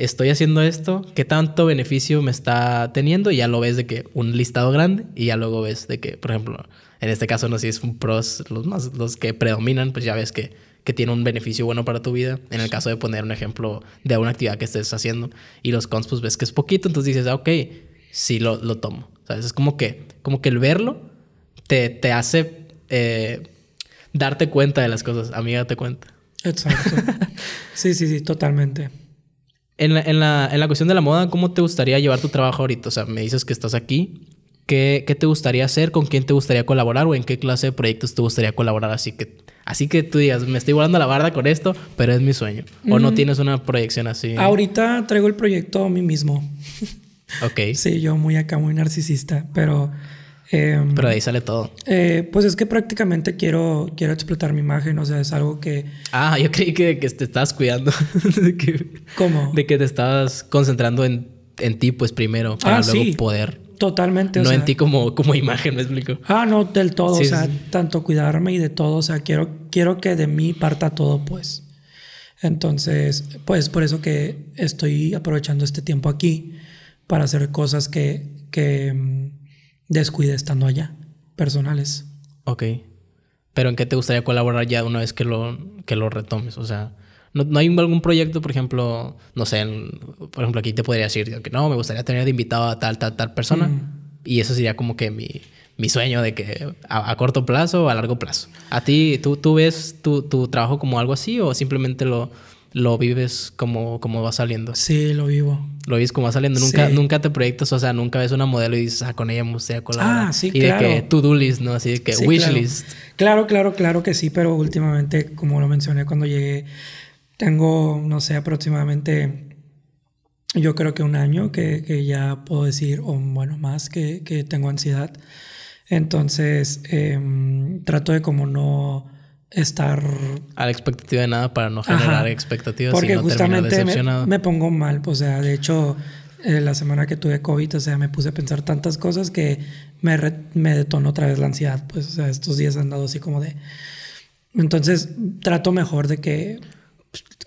[SPEAKER 1] estoy haciendo esto, qué tanto beneficio me está teniendo y ya lo ves de que un listado grande y ya luego ves de que, por ejemplo, en este caso no sé si es un pros, los más, los que predominan, pues ya ves que, tiene un beneficio bueno para tu vida, en el caso de poner un ejemplo de una actividad que estés haciendo y los cons pues ves que es poquito, entonces dices, ah, ok, sí lo, lo tomo. sea, Es como que, como que el verlo te, hace eh, darte cuenta de las cosas, amiga, te cuenta. Exacto. sí, sí, sí, totalmente en la, cuestión de la moda, ¿cómo te gustaría llevar tu trabajo ahorita? O sea, me dices que estás aquí. ¿Qué, te gustaría hacer? ¿Con quién te gustaría colaborar? ¿O en qué clase de proyectos te gustaría colaborar? Así que, así que tú digas, me estoy volando la barda con esto, pero es mi sueño. ¿O no tienes una proyección así?
[SPEAKER 2] Ahorita traigo el proyecto a mí mismo. Ok. sí, yo muy acá, muy narcisista, pero eh, Pero ahí sale todo. Eh, pues es que prácticamente quiero, quiero explotar mi imagen, o sea, es algo que...
[SPEAKER 1] Ah, yo creí que, te estabas cuidando. ¿Cómo? De que te estabas concentrando en, en ti, pues primero, para ah, luego poder. Totalmente. No en ti como, como imagen, me explico. Ah, no, del todo, o sea,
[SPEAKER 2] tanto cuidarme y de todo, o sea, quiero, quiero que de mí parta todo, pues. Entonces, pues por eso que estoy aprovechando este tiempo aquí para hacer cosas que... que mm, descuide estando allá, personales.
[SPEAKER 1] Ok. Pero ¿en qué te gustaría colaborar ya una vez que lo, que lo retomes? O sea, ¿no, hay algún proyecto, por ejemplo, no sé, por ejemplo, aquí te podría decir que no, me gustaría tener de invitado a tal, tal, tal persona? Mm. Y eso sería como que mi, mi sueño de que a, corto plazo o a largo plazo. ¿A ti, tú, tú ves tu trabajo como algo así o simplemente lo, lo vives como, como va saliendo. Sí, lo vivo. Lo vives como va saliendo. Nunca, nunca te proyectas, o sea, nunca ves una modelo y dices, ah, con ella me gustaría colaborar. Ah, sí, y de que to-do list, ¿no? Así de que sí, wishlist.
[SPEAKER 2] Claro. claro, claro, que sí, pero últimamente, como lo mencioné cuando llegué, tengo, no sé, aproximadamente yo creo que un año que, ya puedo decir, o bueno, más que, que tengo ansiedad. Entonces, em, trato de como no estar
[SPEAKER 1] a la expectativa de nada para no generar expectativas porque y no justamente decepcionado. Me,
[SPEAKER 2] me, pongo mal o sea de hecho eh, la semana que tuve covid o sea me puse a pensar tantas cosas que me, me detonó otra vez la ansiedad pues o sea estos días han dado así como de entonces trato mejor de que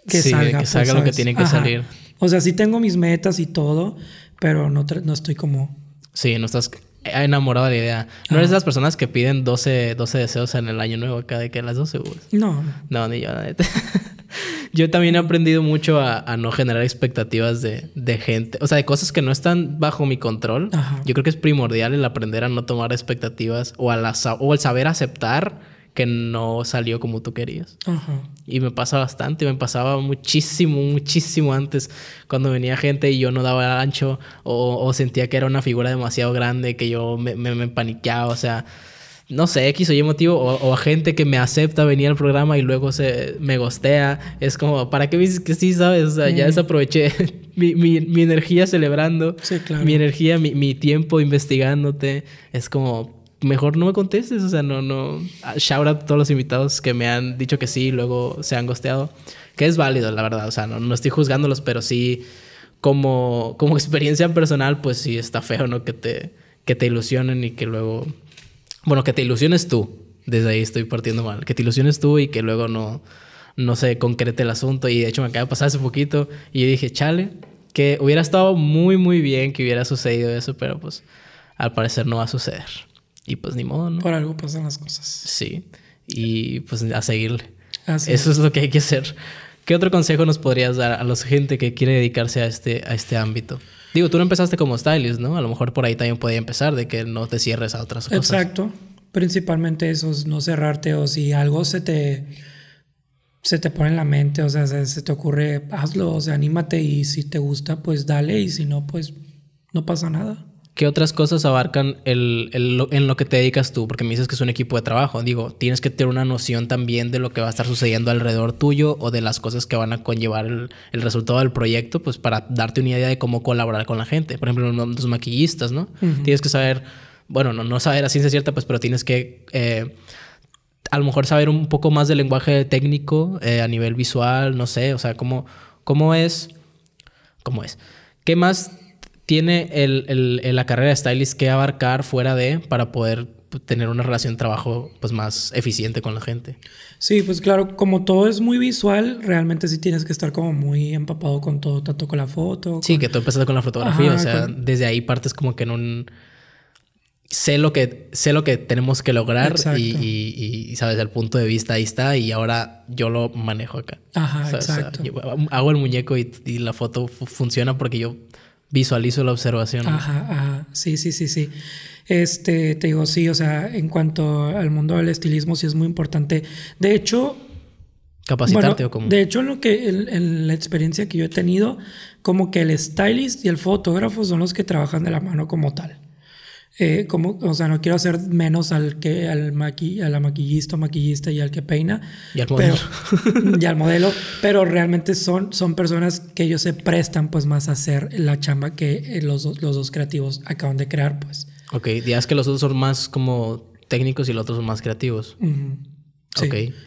[SPEAKER 2] que sí, salga que pues, salga lo que tiene que salir o sea sí tengo mis metas y todo pero no no estoy como
[SPEAKER 1] sí no estás enamorado de la idea. No eres de las ah. personas que piden 12, 12 deseos en el año nuevo acá de que las 12 No. No, ni yo, yo también he aprendido mucho a, no generar expectativas de, gente, o sea, de cosas que no están bajo mi control. Yo creo que es primordial el aprender a no tomar expectativas o, a o el saber aceptar que no salió como tú querías. Y me pasa bastante, me pasaba muchísimo, muchísimo antes, cuando venía gente y yo no daba ancho o, o sentía que era una figura demasiado grande, que yo me, me, me paniqueaba, o sea, no sé, X o Y motivo, o, o, gente que me acepta venir al programa y luego se me gostea, es como, ¿para qué me dices que sí, sabes? O sea, ya mm. desaproveché mi, mi, mi, energía celebrando, mi energía, mi, mi tiempo investigándote, es como mejor no me contestes, o sea, no, no. Ah, shout out a todos los invitados que me han dicho que sí y luego se han gosteado, que es válido, la verdad, o sea, no, no estoy juzgándolos, pero sí, como, como experiencia personal, pues sí está feo, ¿no? Que te, que te ilusionen y que luego, bueno, que te ilusiones tú, desde ahí estoy partiendo mal, que te ilusiones tú y que luego no, no se concrete el asunto, y de hecho me acaba de pasar hace poquito y yo dije, chale, que hubiera estado muy, muy bien que hubiera sucedido eso, pero pues al parecer no va a suceder. Y pues ni modo, ¿no? Por algo pasan las cosas. Sí. Y pues a seguirle. Ah, eso es. lo que hay que hacer. ¿Qué otro consejo nos podrías dar a la gente que quiere dedicarse a este, a este ámbito? Digo, tú no empezaste como stylist, ¿no? A lo mejor por ahí también podía empezar, de que no te cierres a otras cosas. Exacto.
[SPEAKER 2] Principalmente eso, no cerrarte o si algo se te, se te pone en la mente, o sea, se, te ocurre, hazlo, o sea, anímate y si te gusta, pues dale y si no, pues no pasa nada.
[SPEAKER 1] ¿Qué otras cosas abarcan el, en lo que te dedicas tú? Porque me dices que es un equipo de trabajo. Digo, tienes que tener una noción también de lo que va a estar sucediendo alrededor tuyo o de las cosas que van a conllevar el, resultado del proyecto, pues para darte una idea de cómo colaborar con la gente. Por ejemplo, los maquillistas, ¿no? Tienes que saber, bueno, no, no saber a ciencia cierta, pues, pero tienes que... Eh, a lo mejor saber un poco más del lenguaje técnico eh, a nivel visual, no sé, o sea, cómo, cómo es, cómo es. ¿Qué más tiene la carrera de stylist que abarcar fuera de para poder tener una relación de trabajo pues más eficiente con la gente.
[SPEAKER 2] Sí, pues claro, como todo es muy visual, realmente sí tienes que estar como muy empapado con todo, tanto con la foto. Sí, que tú empezaste con la fotografía, o sea,
[SPEAKER 1] desde ahí partes como que en un sé lo que sé lo que tenemos que lograr y, y, sabes el punto de vista ahí está y ahora yo lo manejo acá. Ajá, exacto. hago el muñeco y, y la foto funciona porque yo visualizo la observación. Ajá, Sí, sí, sí, sí.
[SPEAKER 2] Este, te digo, sí, o sea, en cuanto al mundo del estilismo, sí es muy importante. De hecho.
[SPEAKER 1] Capacitarte o como. De
[SPEAKER 2] hecho, en lo que, en, la experiencia que yo he tenido, como que el stylist y el fotógrafo son los que trabajan de la mano como tal. Eh, como, o sea, no quiero hacer menos al que, al maqui, a maquillista, maquillista y al que peina. Y al modelo. y al modelo, pero realmente son, son personas que ellos se prestan pues más a hacer la chamba que eh, los, dos creativos acaban de crear, pues.
[SPEAKER 1] Ok, Días que los otros son más como técnicos y los otros son más creativos.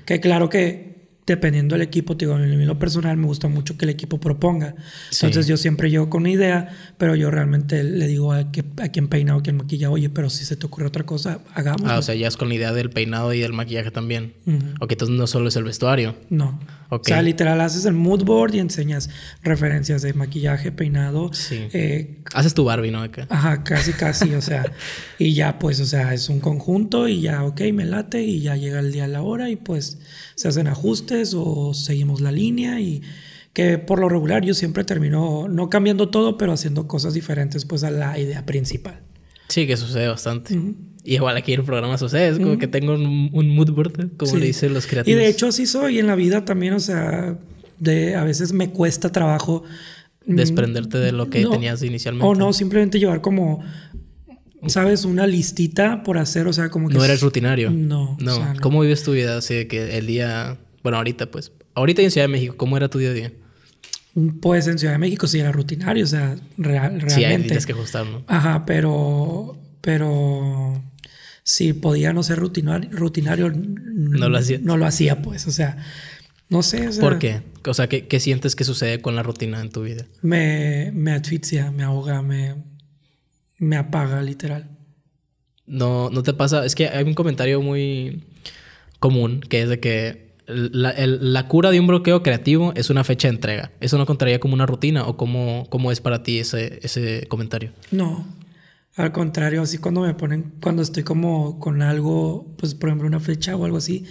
[SPEAKER 2] Que claro que dependiendo del equipo, te digo, en lo personal me gusta mucho que el equipo proponga. Entonces yo siempre llego con una idea, pero yo realmente le digo a, quien peina o quien maquilla, oye, pero si se te ocurre otra cosa, hagamos. Ah, o
[SPEAKER 1] sea, ya es con la idea del peinado y del maquillaje también. O que entonces no solo es el vestuario. No. O sea, literal,
[SPEAKER 2] haces el mood board y enseñas referencias de maquillaje, peinado. Sí. Eh,
[SPEAKER 1] haces tu Barbie, ¿no?
[SPEAKER 2] Ajá, casi, casi. o sea, y ya, pues, o sea, es un conjunto y ya, ok, me late y ya llega el día a la hora y pues se hacen ajustes o seguimos la línea y que por lo regular yo siempre termino no cambiando todo, pero haciendo cosas diferentes, pues, a la idea principal.
[SPEAKER 1] Sí, que sucede bastante. Y igual aquí el programa sucede, es como que mm. tengo un, mood board, como le dicen los creativos. Y de
[SPEAKER 2] hecho así soy en la vida también, o sea, de, a veces me cuesta trabajo...
[SPEAKER 1] Mm, Desprenderte de lo que tenías inicialmente. O
[SPEAKER 2] no, simplemente llevar como, ¿sabes? Una listita por hacer, o sea, como que... No eres rutinario. No. No. O sea,
[SPEAKER 1] ¿Cómo vives tu vida? Así de que el día... Bueno, ahorita pues. Ahorita en Ciudad de México, ¿cómo era tu día a día?
[SPEAKER 2] Pues en Ciudad de México sí era rutinario, o sea, realmente. Sí, hay que ajustar, ¿no? Ajá, pero... Pero si podía no ser rutinario, rutinario no, lo hacía. pues, o sea, no sé. ¿Por qué?
[SPEAKER 1] O sea, ¿qué, sientes que sucede con la rutina en tu vida?
[SPEAKER 2] Me, me asfixia, me ahoga, me, me apaga, literal.
[SPEAKER 1] No, no te pasa. Es que hay un comentario muy común que es de que la, cura de un bloqueo creativo es una fecha de entrega. ¿Eso no contaría como una rutina o cómo, cómo es para ti ese, ese comentario?
[SPEAKER 2] No, al contrario, así cuando me ponen, cuando estoy como con algo, pues por ejemplo una fecha o algo así,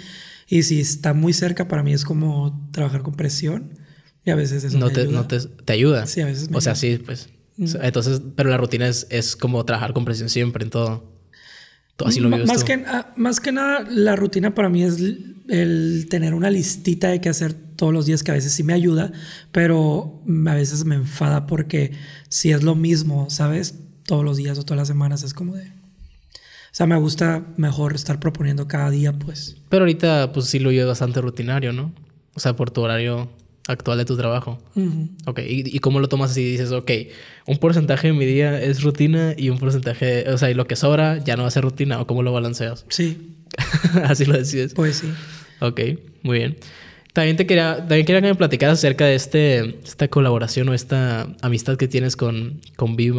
[SPEAKER 2] y si está muy cerca, para mí es como trabajar con presión. Y a veces eso no te, ayuda. te, ayuda. Sí, a veces O sea, sí,
[SPEAKER 1] pues. Entonces, pero la rutina es, es, como trabajar con presión siempre en todo. así lo vives más Que,
[SPEAKER 2] ah, más que nada, la rutina para mí es el tener una listita de qué hacer todos los días, que a veces sí me ayuda, pero a veces me enfada porque si es lo mismo, ¿sabes? todos los días o todas las semanas. Es como de... O sea, me gusta mejor estar proponiendo cada día, pues.
[SPEAKER 1] Pero ahorita, pues sí lo llevas bastante rutinario, ¿no? O sea, por tu horario actual de tu trabajo. Ok, ¿Y, cómo lo tomas así? Dices, ok, un porcentaje de mi día es rutina y un porcentaje, o sea, y lo que sobra ya no va a ser rutina, ¿o cómo lo balanceas? Sí. así lo decides. Pues sí. Ok, muy bien. También te quería, también quería que me platicaras acerca de este, esta colaboración o esta amistad que tienes con, con Viv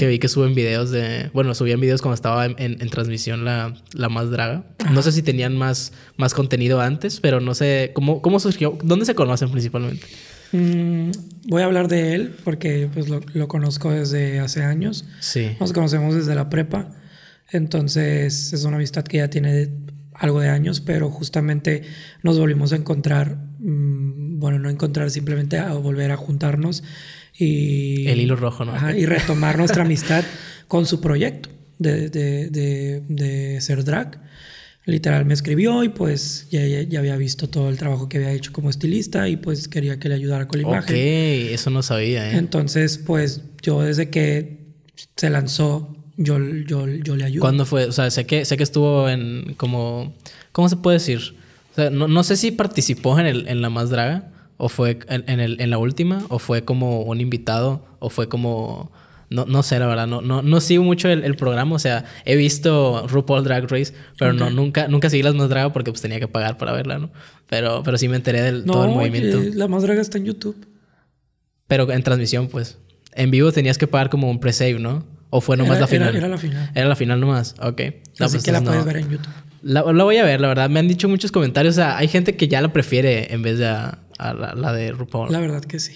[SPEAKER 1] que vi que suben videos de. Bueno, subían videos cuando estaba en, en, transmisión la, la, más draga. No sé si tenían más, más contenido antes, pero no sé. ¿Cómo, cómo surgió? ¿Dónde se conocen principalmente?
[SPEAKER 2] Mm, voy a hablar de él porque pues, lo, conozco desde hace años. Sí. Nos conocemos desde la prepa. Entonces es una amistad que ya tiene algo de años, pero justamente nos volvimos a encontrar. Mm, bueno, no encontrar, simplemente a volver a juntarnos y... El hilo rojo, ¿no? y retomar nuestra amistad con su proyecto de, de, de, ser drag. Literal me escribió y pues ya, ya, había visto todo el trabajo que había hecho como estilista y pues quería que le ayudara con la imagen. Ok, eso no
[SPEAKER 1] sabía, ¿eh? Entonces, pues yo desde que se lanzó yo, yo, yo, le ayudo. ¿Cuándo fue? O sea, sé que, sé que estuvo en como... ¿Cómo se puede decir? O sea, no, no sé si participó en, el, en La Más Draga, ¿O fue en, el, en la última? ¿O fue como un invitado? ¿O fue como.? No, no sé, la verdad, no, no, no sigo mucho el, programa, o sea, he visto RuPaul Drag Race, pero no, nunca, nunca seguí las más dragas porque pues tenía que pagar para verla, ¿no? Pero, pero sí me enteré del todo el movimiento. No,
[SPEAKER 2] la más draga está en YouTube.
[SPEAKER 1] Pero en transmisión, pues. En vivo tenías que pagar como un pre-save, ¿no? ¿O fue nomás la final? Era, la final. Era la final nomás, ok. Así pues, que la puedes ver en YouTube. La, voy a ver, la verdad. Me han dicho muchos comentarios. O sea, hay gente que ya la prefiere en vez de a, a la, de RuPaul? La verdad que sí.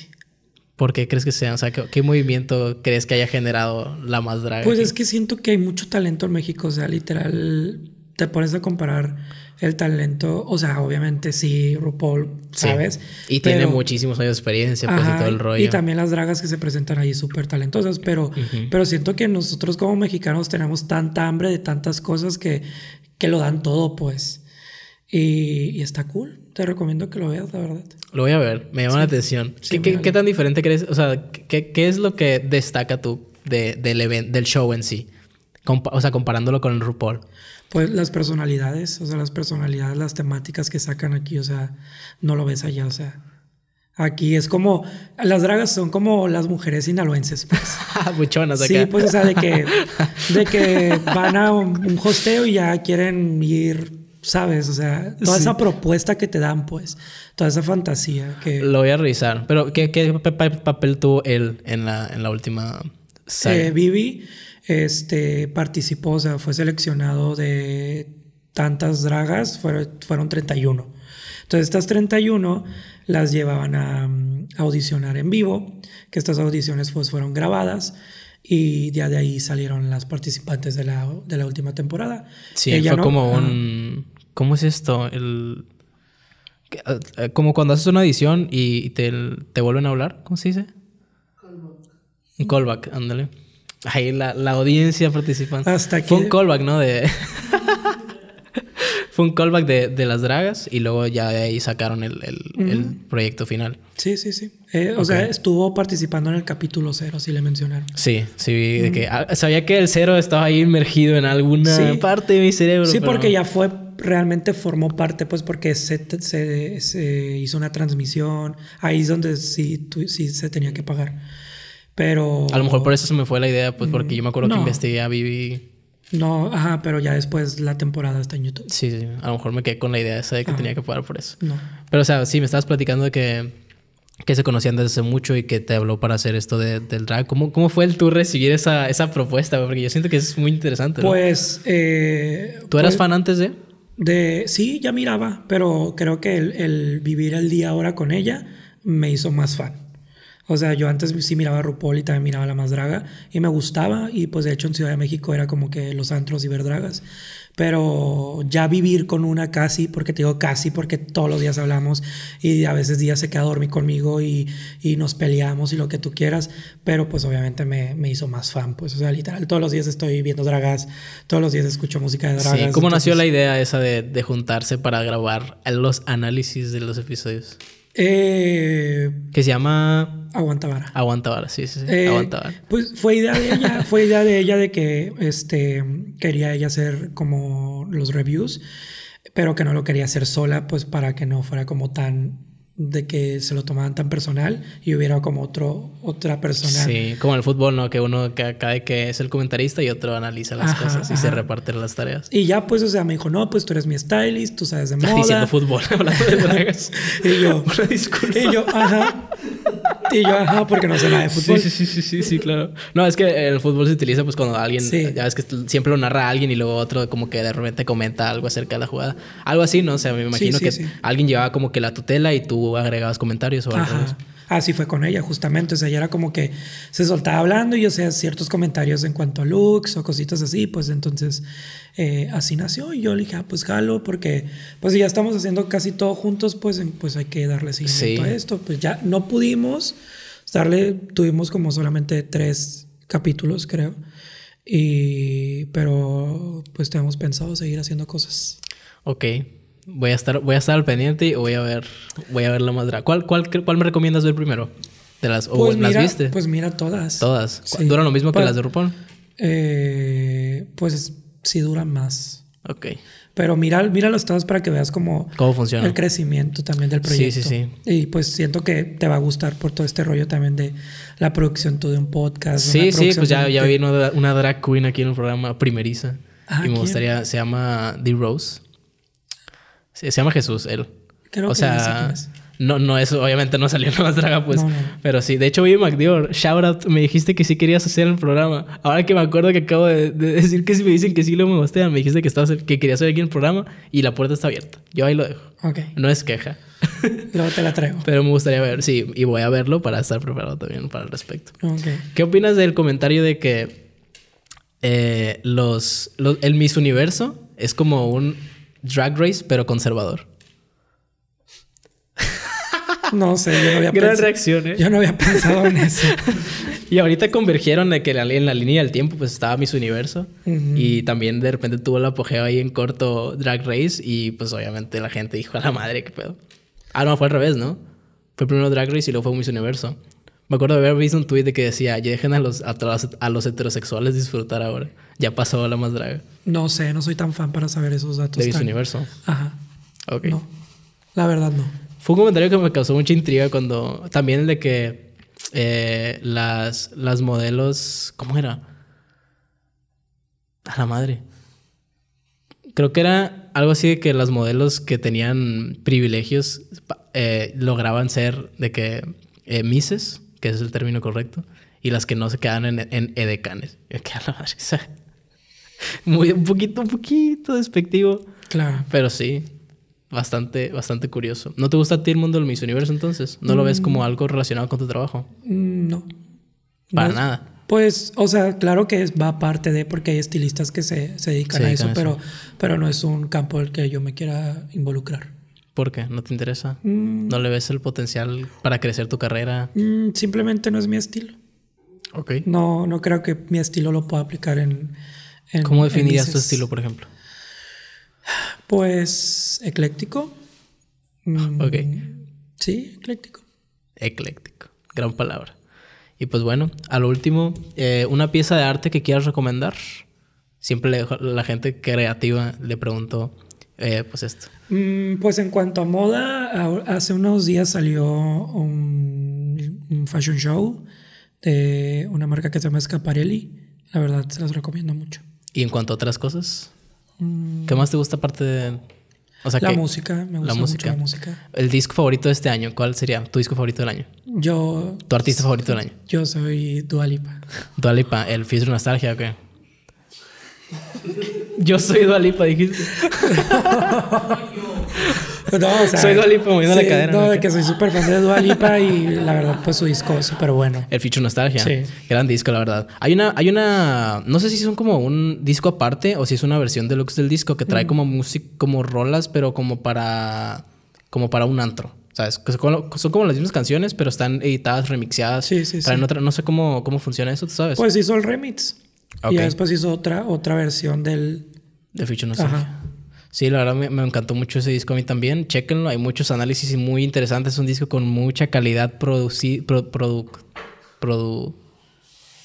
[SPEAKER 1] ¿Por qué crees que sea? O sea, ¿qué, movimiento crees que haya generado la más draga? Pues es
[SPEAKER 2] que siento que hay mucho talento en México. O sea, literal, te pones a comparar el talento. O sea, obviamente sí, RuPaul, ¿sabes? Y tiene muchísimos años de experiencia, pues, y todo el rollo. Y también las dragas que se presentan ahí súper talentosas. Pero, pero siento que nosotros como mexicanos tenemos tanta hambre de tantas cosas que, que lo dan todo, pues. Y, está cool. Te recomiendo que lo veas, la verdad.
[SPEAKER 1] Lo voy a ver. Me llama la atención. qué, tan diferente crees? O sea, ¿qué, es lo que destaca tú del, del show en sí? o sea, comparándolo con el RuPaul.
[SPEAKER 2] Pues las personalidades, o sea, las personalidades, las temáticas que sacan aquí, o sea, no lo ves allá, o sea. Aquí es como, las dragas son como las mujeres sinaloenses, pues. Ah,
[SPEAKER 1] buchonas acá. Sí, pues, o sea, de
[SPEAKER 2] que, van a un hosteo y ya quieren ir ¿Sabes? O sea, toda esa propuesta que te dan, pues, toda esa fantasía
[SPEAKER 1] que... Lo voy a revisar, pero ¿qué, papel tuvo él en la, en la última serie? Eh, Vivi este,
[SPEAKER 2] participó, o sea, fue seleccionado de tantas dragas, fueron, fueron 31. Entonces estas 31 las llevaban a, mm, audicionar en vivo, que estas audiciones pues fueron grabadas y ya de ahí salieron las participantes de la, de la última temporada. Sí, Ella fue como
[SPEAKER 1] un... ¿Cómo es esto? El, ah, ah, como cuando haces una edición y te, vuelven a hablar, ¿cómo se dice? Callback. Un callback, ándale. Ahí la, audiencia participante. Hasta aquí. Fue un callback, ¿no? De... Fue un callback de, las dragas y luego ya de ahí sacaron el, proyecto final. Sí, sí, sí. Eh, o sea, estuvo
[SPEAKER 2] participando en el capítulo cero, si le mencionaron.
[SPEAKER 1] Sí, sí, de que ah, sabía que el cero estaba ahí inmergido en alguna parte de mi cerebro. Sí, porque ya
[SPEAKER 2] fue realmente formó parte, pues porque se, se, hizo una transmisión, ahí es donde sí, sí se tenía que pagar.
[SPEAKER 1] Pero... A lo mejor por eso se me fue la idea, pues porque yo me acuerdo que investigué a Vivi. No, ajá, pero ya después la temporada está en YouTube. Sí, sí, a lo mejor me quedé con la idea esa de que tenía que pagar por eso. No. Pero o sea, sí, me estabas platicando de que que se conocían desde hace mucho y que te habló para hacer esto de, del drag. ¿Cómo, ¿Cómo fue el tú recibir esa, esa propuesta? Porque yo siento que es muy interesante. Pues... Eh, ¿Tú eras pues fan
[SPEAKER 2] antes de...? de sí, ya miraba, pero creo que el, vivir el día ahora con ella me hizo más fan. O sea, yo antes sí miraba a RuPaul y también miraba a La Más Draga y me gustaba y pues de hecho en Ciudad de México era como que los antros y ver dragas pero ya vivir con una casi, porque te digo casi, porque todos los días hablamos y a veces días se queda dormir conmigo y, nos peleamos y lo que tú quieras, pero pues obviamente me, hizo más fan, pues, o sea, literal, todos los días estoy viendo dragas, todos los días escucho música de dragas. Sí, ¿cómo
[SPEAKER 1] nació la idea esa de, de juntarse para grabar los análisis de los episodios?
[SPEAKER 2] Eh... Que
[SPEAKER 1] se llama Aguantaba. vara, sí, sí, sí. Eh, pues fue idea de ella,
[SPEAKER 2] fue idea de ella de que este, quería ella hacer como los reviews, pero que no lo quería hacer sola, pues para que no fuera como tan de que se lo tomaban tan personal y hubiera como otro, otra persona.
[SPEAKER 1] Sí, como el fútbol, ¿no? Que uno cae que es el comentarista y otro analiza las cosas y se reparten las tareas.
[SPEAKER 2] Y ya, pues, o sea, me dijo, no, pues tú eres mi stylist, tú sabes de moda. fútbol, y yo, Y yo,
[SPEAKER 1] ajá. Y porque no sé nada de fútbol. Sí, sí, sí, sí, sí, claro. No, es que el fútbol se utiliza pues cuando alguien, ya ves que siempre lo narra alguien y luego otro como que de repente comenta algo acerca de la jugada. Algo así, ¿no? O sea, me imagino que alguien llevaba como que la tutela y tú agregabas comentarios o algo. así
[SPEAKER 2] Así fue con ella, justamente. O sea, ella era como que se soltaba hablando y o sea, ciertos comentarios en cuanto a looks o cositas así. Pues entonces eh, así nació y yo le dije, ah, pues jalo, porque pues ya estamos haciendo casi todo juntos, pues, pues hay que darle seguimiento a esto. Pues ya no pudimos darle, tuvimos como solamente tres capítulos, creo. Y, pero pues tenemos pensado seguir haciendo cosas.
[SPEAKER 1] Ok, voy a estar, voy a estar al pendiente y voy a ver, voy a ver la más drag. ¿Cuál, cuál, me recomiendas ver primero? ¿De las, o pues las viste? Pues mira todas. Todas. ¿Duran lo mismo que las de RuPaul?
[SPEAKER 2] Eh, pues sí duran más. Ok. Pero mira, mira los todos para que veas cómo, cómo funciona. El crecimiento también del proyecto. Sí, sí, sí. Y pues siento que te va a gustar por todo este rollo también de la producción todo de un podcast. Sí, sí, pues ya, ya
[SPEAKER 1] una, drag queen aquí en el programa primeriza. Ah, y me gustaría, se llama The Rose. Se, llama Jesús, él. o sea, no, no, eso obviamente no salió nada más draga, pues. Pero sí, de hecho, Vivi Macdior, shout out, me dijiste que sí querías hacer el programa. Ahora que me acuerdo que acabo de, decir que si me dicen que sí lo me gustean, me dijiste que, estabas, que querías hacer aquí el programa y la puerta está abierta. Yo ahí lo dejo. Ok. No es queja. Luego te la traigo. Pero me gustaría ver, sí, y voy a verlo para estar preparado también para el respecto. Ok. ¿Qué opinas del comentario de que eh, los, el Miss Universo es como un Drag Race, pero conservador.
[SPEAKER 2] No sé, yo no había pensado. reacción, ¿eh? Yo no había pensado en eso.
[SPEAKER 1] y ahorita convergieron de que en la línea del tiempo pues estaba Miss Universo y también de repente tuvo el apogeo ahí en corto Drag Race y pues obviamente la gente dijo a la madre, qué pedo. Ah, no, fue al revés, ¿no? Fue primero Drag Race y luego fue Miss Universo. Me acuerdo de haber visto un tuit de que decía, ya dejen a los, a, los heterosexuales disfrutar ahora. Ya pasó la más draga.
[SPEAKER 2] No sé, no soy tan fan para saber esos datos. De tan... Universo. Ajá. Ok. No,
[SPEAKER 1] la verdad no. Fue un comentario que me causó mucha intriga cuando... También el de que eh, las, las modelos... ¿Cómo era? A la madre. Creo que era algo así de que las modelos que tenían privilegios eh, lograban ser de que... Eh, mises que es el término correcto, y las que no se quedan en, en edecanes. muy un poquito, un poquito despectivo. Claro. Pero sí, bastante, bastante curioso. ¿No te gusta a ti el mundo del Miss Universo entonces? ¿No lo ves mm. como algo relacionado con tu trabajo?
[SPEAKER 2] Mm, no. Para nada. Pues, o sea, claro que va parte de, porque hay estilistas que se, dedican, a, eso, Pero, pero no es un campo al que yo me quiera involucrar.
[SPEAKER 1] ¿Por qué? ¿No te interesa? Mm. ¿No le ves el potencial para crecer tu carrera?
[SPEAKER 2] Mm, simplemente no es mi estilo. Ok. No, no creo que mi estilo lo pueda aplicar en... ¿Cómo definirías tu
[SPEAKER 1] estilo, por ejemplo?
[SPEAKER 2] Pues ecléctico. Mm. ok. Sí, ecléctico.
[SPEAKER 1] Ecléctico. Gran palabra. Y pues bueno, a lo último, eh, una pieza de arte que quieras recomendar. Siempre la gente creativa le pregunto, eh, pues esto.
[SPEAKER 2] Mm, pues en cuanto a moda, hace unos días salió un, fashion show de una marca que se llama Scaparelli. La verdad, se las recomiendo mucho.
[SPEAKER 1] ¿Y en cuanto a otras cosas? Mm. ¿Qué más te gusta aparte de...? O sea, la música, me gusta la música. mucho la música. ¿El disco favorito de este año? ¿Cuál sería tu disco favorito del año? Yo... ¿Tu artista favorito del año? Yo soy Dualipa. Dualipa, ¿el Future Nostalgia o qué? Yo soy Dualipa, dijiste. no, soy Dualipa, moviendo la cadena. No, de que soy súper fan de Dualipa
[SPEAKER 2] y la verdad, pues su disco es súper bueno.
[SPEAKER 1] El ficho Nostalgia. Sí. Gran disco, la verdad. Hay una, hay una. No sé si son como un disco aparte o si es una versión deluxe del disco que trae mm. como música, como rolas, pero como para. como para un antro. ¿Sabes? Son como las mismas canciones, pero están editadas, remixeadas. Sí, sí, Otra, no sé cómo, cómo funciona eso, ¿tú sabes? Pues hizo
[SPEAKER 2] el remix. Y después hizo otra, otra
[SPEAKER 1] versión del... De Future No Sí, la verdad me, encantó mucho ese disco a mí también. Chequenlo, hay muchos análisis muy interesantes. Es un disco con mucha calidad producida pro, produ,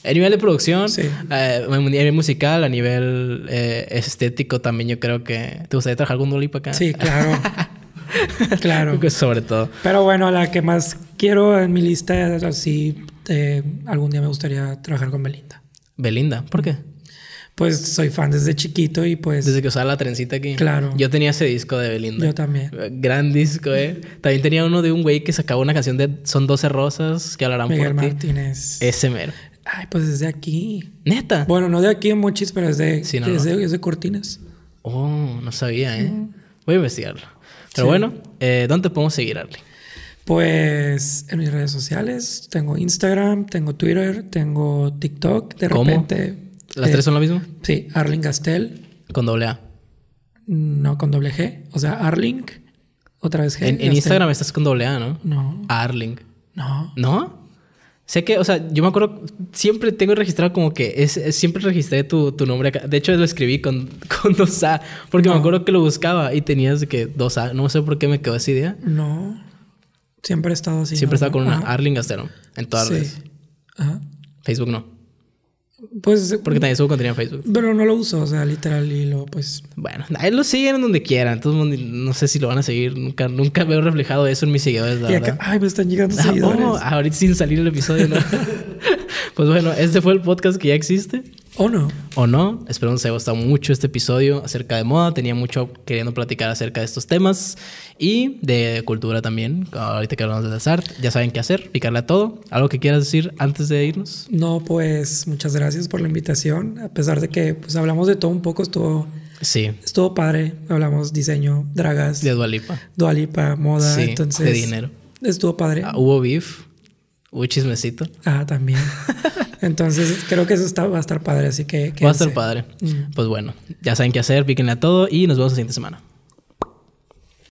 [SPEAKER 1] a nivel de producción, eh, a nivel musical, a nivel eh, estético también yo creo que... ¿Te gustaría trabajar con para acá? Sí, claro. claro. Pues sobre todo.
[SPEAKER 2] Pero bueno, la que más quiero en mi lista es así... Eh, algún día me gustaría trabajar con Belinda. Belinda, ¿por qué? Pues soy fan
[SPEAKER 1] desde chiquito y pues... Desde que usaba la trencita aquí. Claro. Yo tenía ese disco de Belinda. Yo también. Gran disco, ¿eh? También tenía uno de un güey que sacaba una canción de Son 12 Rosas, que hablarán Miguel Martínez. Ese mero.
[SPEAKER 2] Ay, pues desde aquí.
[SPEAKER 1] ¿Neta? Bueno, no de aquí en Mochis, pero es de, sí, es, De,
[SPEAKER 2] es de Cortines. Oh, no sabía, ¿eh? Voy a investigarlo. Pero bueno, eh, ¿dónde podemos seguir, pues en mis redes sociales tengo Instagram, tengo Twitter, tengo TikTok. De repente. ¿Las eh, tres son lo mismo? Sí, Arling
[SPEAKER 1] Gastel. Con doble A.
[SPEAKER 2] No, con doble G. O sea, Arling, otra vez G. En, este, Instagram estás con doble A, ¿no? No.
[SPEAKER 1] Arling. No. ¿No? Sé que, o sea, yo me acuerdo, siempre tengo registrado como que, es, siempre registré tu, nombre acá. De hecho, lo escribí con, con dos A, porque me acuerdo que lo buscaba y tenías que dos A. No sé por qué me quedó esa idea.
[SPEAKER 2] No. Siempre he estado así. Siempre he estado con una Arling
[SPEAKER 1] Gastero en todas Ajá. Facebook no. Pues. Porque también subo contenido en Facebook.
[SPEAKER 2] Pero no lo uso, o sea, literal, y lo pues. Bueno,
[SPEAKER 1] ahí lo siguen donde quieran. Entonces, no sé si lo van a seguir. Nunca, nunca veo reflejado eso en mis seguidores, la Ay,
[SPEAKER 2] me están llegando ah, seguidores. Oh,
[SPEAKER 1] ahorita sin salir el episodio, ¿no? pues bueno, este fue el podcast que ya existe. ¿O no? ¿O no? Espero que os haya gustado mucho este episodio acerca de moda. Tenía mucho queriendo platicar acerca de estos temas y de cultura también. Ahorita que hablamos de las artes, ya saben qué hacer, picarle a todo. ¿Algo que quieras decir antes de irnos?
[SPEAKER 2] No, pues muchas gracias por la invitación. A pesar de que pues, hablamos de todo un poco, estuvo... Sí. Estuvo padre. Hablamos diseño, dragas. De Dualipa. Dualipa, moda, sí, De dinero. Estuvo padre. Ah,
[SPEAKER 1] hubo beef un chismecito. Ah, también.
[SPEAKER 2] Entonces, creo que eso está, va a estar padre, así que... Va a estar padre. Mm.
[SPEAKER 1] Pues bueno, ya saben qué hacer, píquenle a todo y nos vemos la siguiente semana.